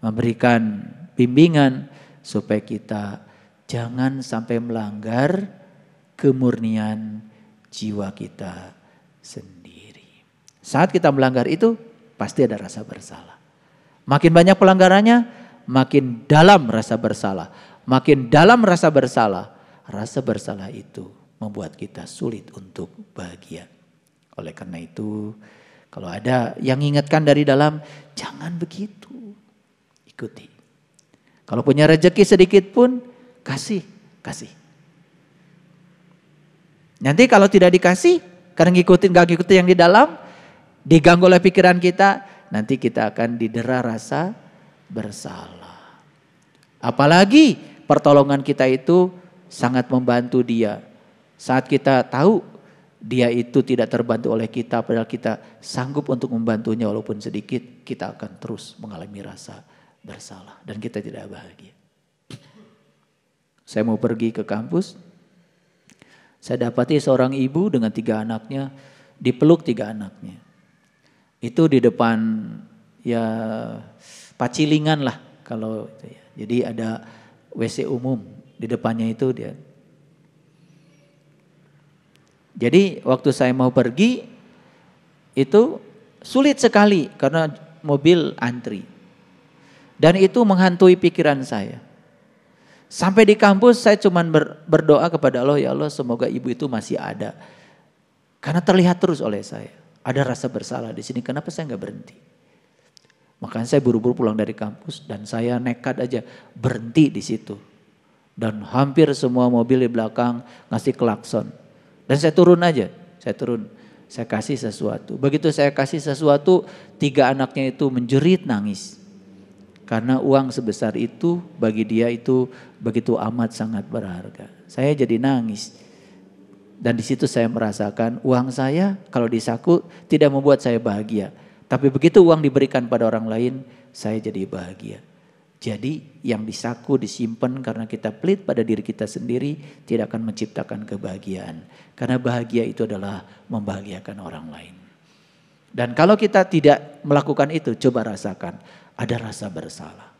memberikan bimbingan supaya kita jangan sampai melanggar kemurnian jiwa kita sendiri. Saat kita melanggar itu, pasti ada rasa bersalah. Makin banyak pelanggarannya, makin dalam rasa bersalah. Makin dalam rasa bersalah, rasa bersalah itu membuat kita sulit untuk bahagia. Oleh karena itu, kalau ada yang ingatkan dari dalam, jangan begitu. Ikuti. Kalau punya rejeki sedikit pun, kasih, kasih. Nanti kalau tidak dikasih, karena ngikutin gak ngikutin yang di dalam, diganggu oleh pikiran kita, nanti kita akan didera rasa bersalah. Apalagi pertolongan kita itu sangat membantu dia. Saat kita tahu dia itu tidak terbantu oleh kita padahal kita sanggup untuk membantunya walaupun sedikit, kita akan terus mengalami rasa bersalah dan kita tidak bahagia. Saya mau pergi ke kampus, saya dapati seorang ibu dengan tiga anaknya dipeluk tiga anaknya. Itu di depan ya pacilingan lah kalau ya. Jadi ada WC umum di depannya itu dia. Jadi waktu saya mau pergi itu sulit sekali karena mobil antri. Dan itu menghantui pikiran saya. Sampai di kampus saya cuma ber, berdoa kepada Allah, ya Allah semoga ibu itu masih ada. Karena terlihat terus oleh saya. Ada rasa bersalah di sini, kenapa saya nggak berhenti? Makanya saya buru-buru pulang dari kampus dan saya nekat aja berhenti di situ. Dan hampir semua mobil di belakang ngasih klakson. Dan saya turun aja, saya turun. Saya kasih sesuatu. Begitu saya kasih sesuatu, tiga anaknya itu menjerit nangis. Karena uang sebesar itu bagi dia itu begitu amat sangat berharga. Saya jadi nangis. Dan di situ saya merasakan uang saya kalau disaku tidak membuat saya bahagia. Tapi begitu uang diberikan pada orang lain, saya jadi bahagia. Jadi yang disaku disimpan karena kita pelit pada diri kita sendiri tidak akan menciptakan kebahagiaan. Karena bahagia itu adalah membahagiakan orang lain. Dan kalau kita tidak melakukan itu, coba rasakan ada rasa bersalah.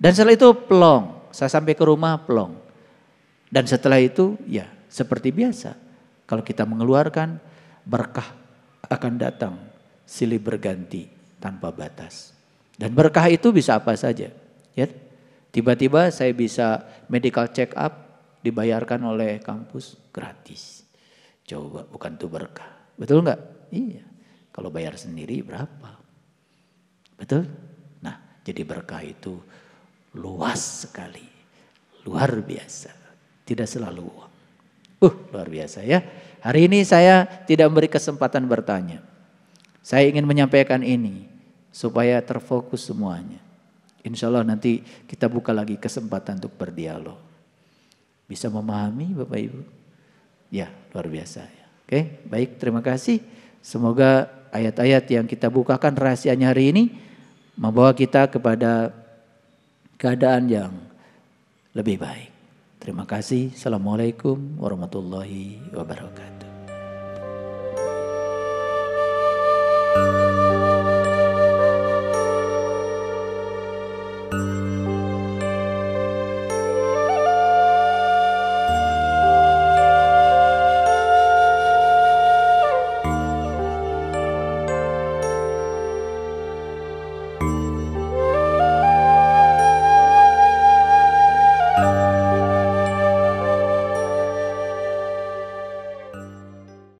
Dan setelah itu pelong, saya sampai ke rumah pelong. Dan setelah itu ya seperti biasa, kalau kita mengeluarkan berkah akan datang silih berganti tanpa batas. Dan berkah itu bisa apa saja. Ya. Tiba-tiba saya bisa medical check up dibayarkan oleh kampus gratis. Coba bukan itu berkah. Betul nggak? Iya. Kalau bayar sendiri berapa? Betul? Jadi berkah itu luas sekali. Luar biasa. Tidak selalu Uh, luar biasa ya. Hari ini saya tidak memberi kesempatan bertanya. Saya ingin menyampaikan ini supaya terfokus semuanya. Insya Allah nanti kita buka lagi kesempatan untuk berdialog. Bisa memahami Bapak Ibu? Ya, luar biasa. Ya. Oke, baik terima kasih. Semoga ayat-ayat yang kita bukakan rahasianya hari ini membawa kita kepada keadaan yang lebih baik. Terima kasih. Assalamualaikum warahmatullahi wabarakatuh.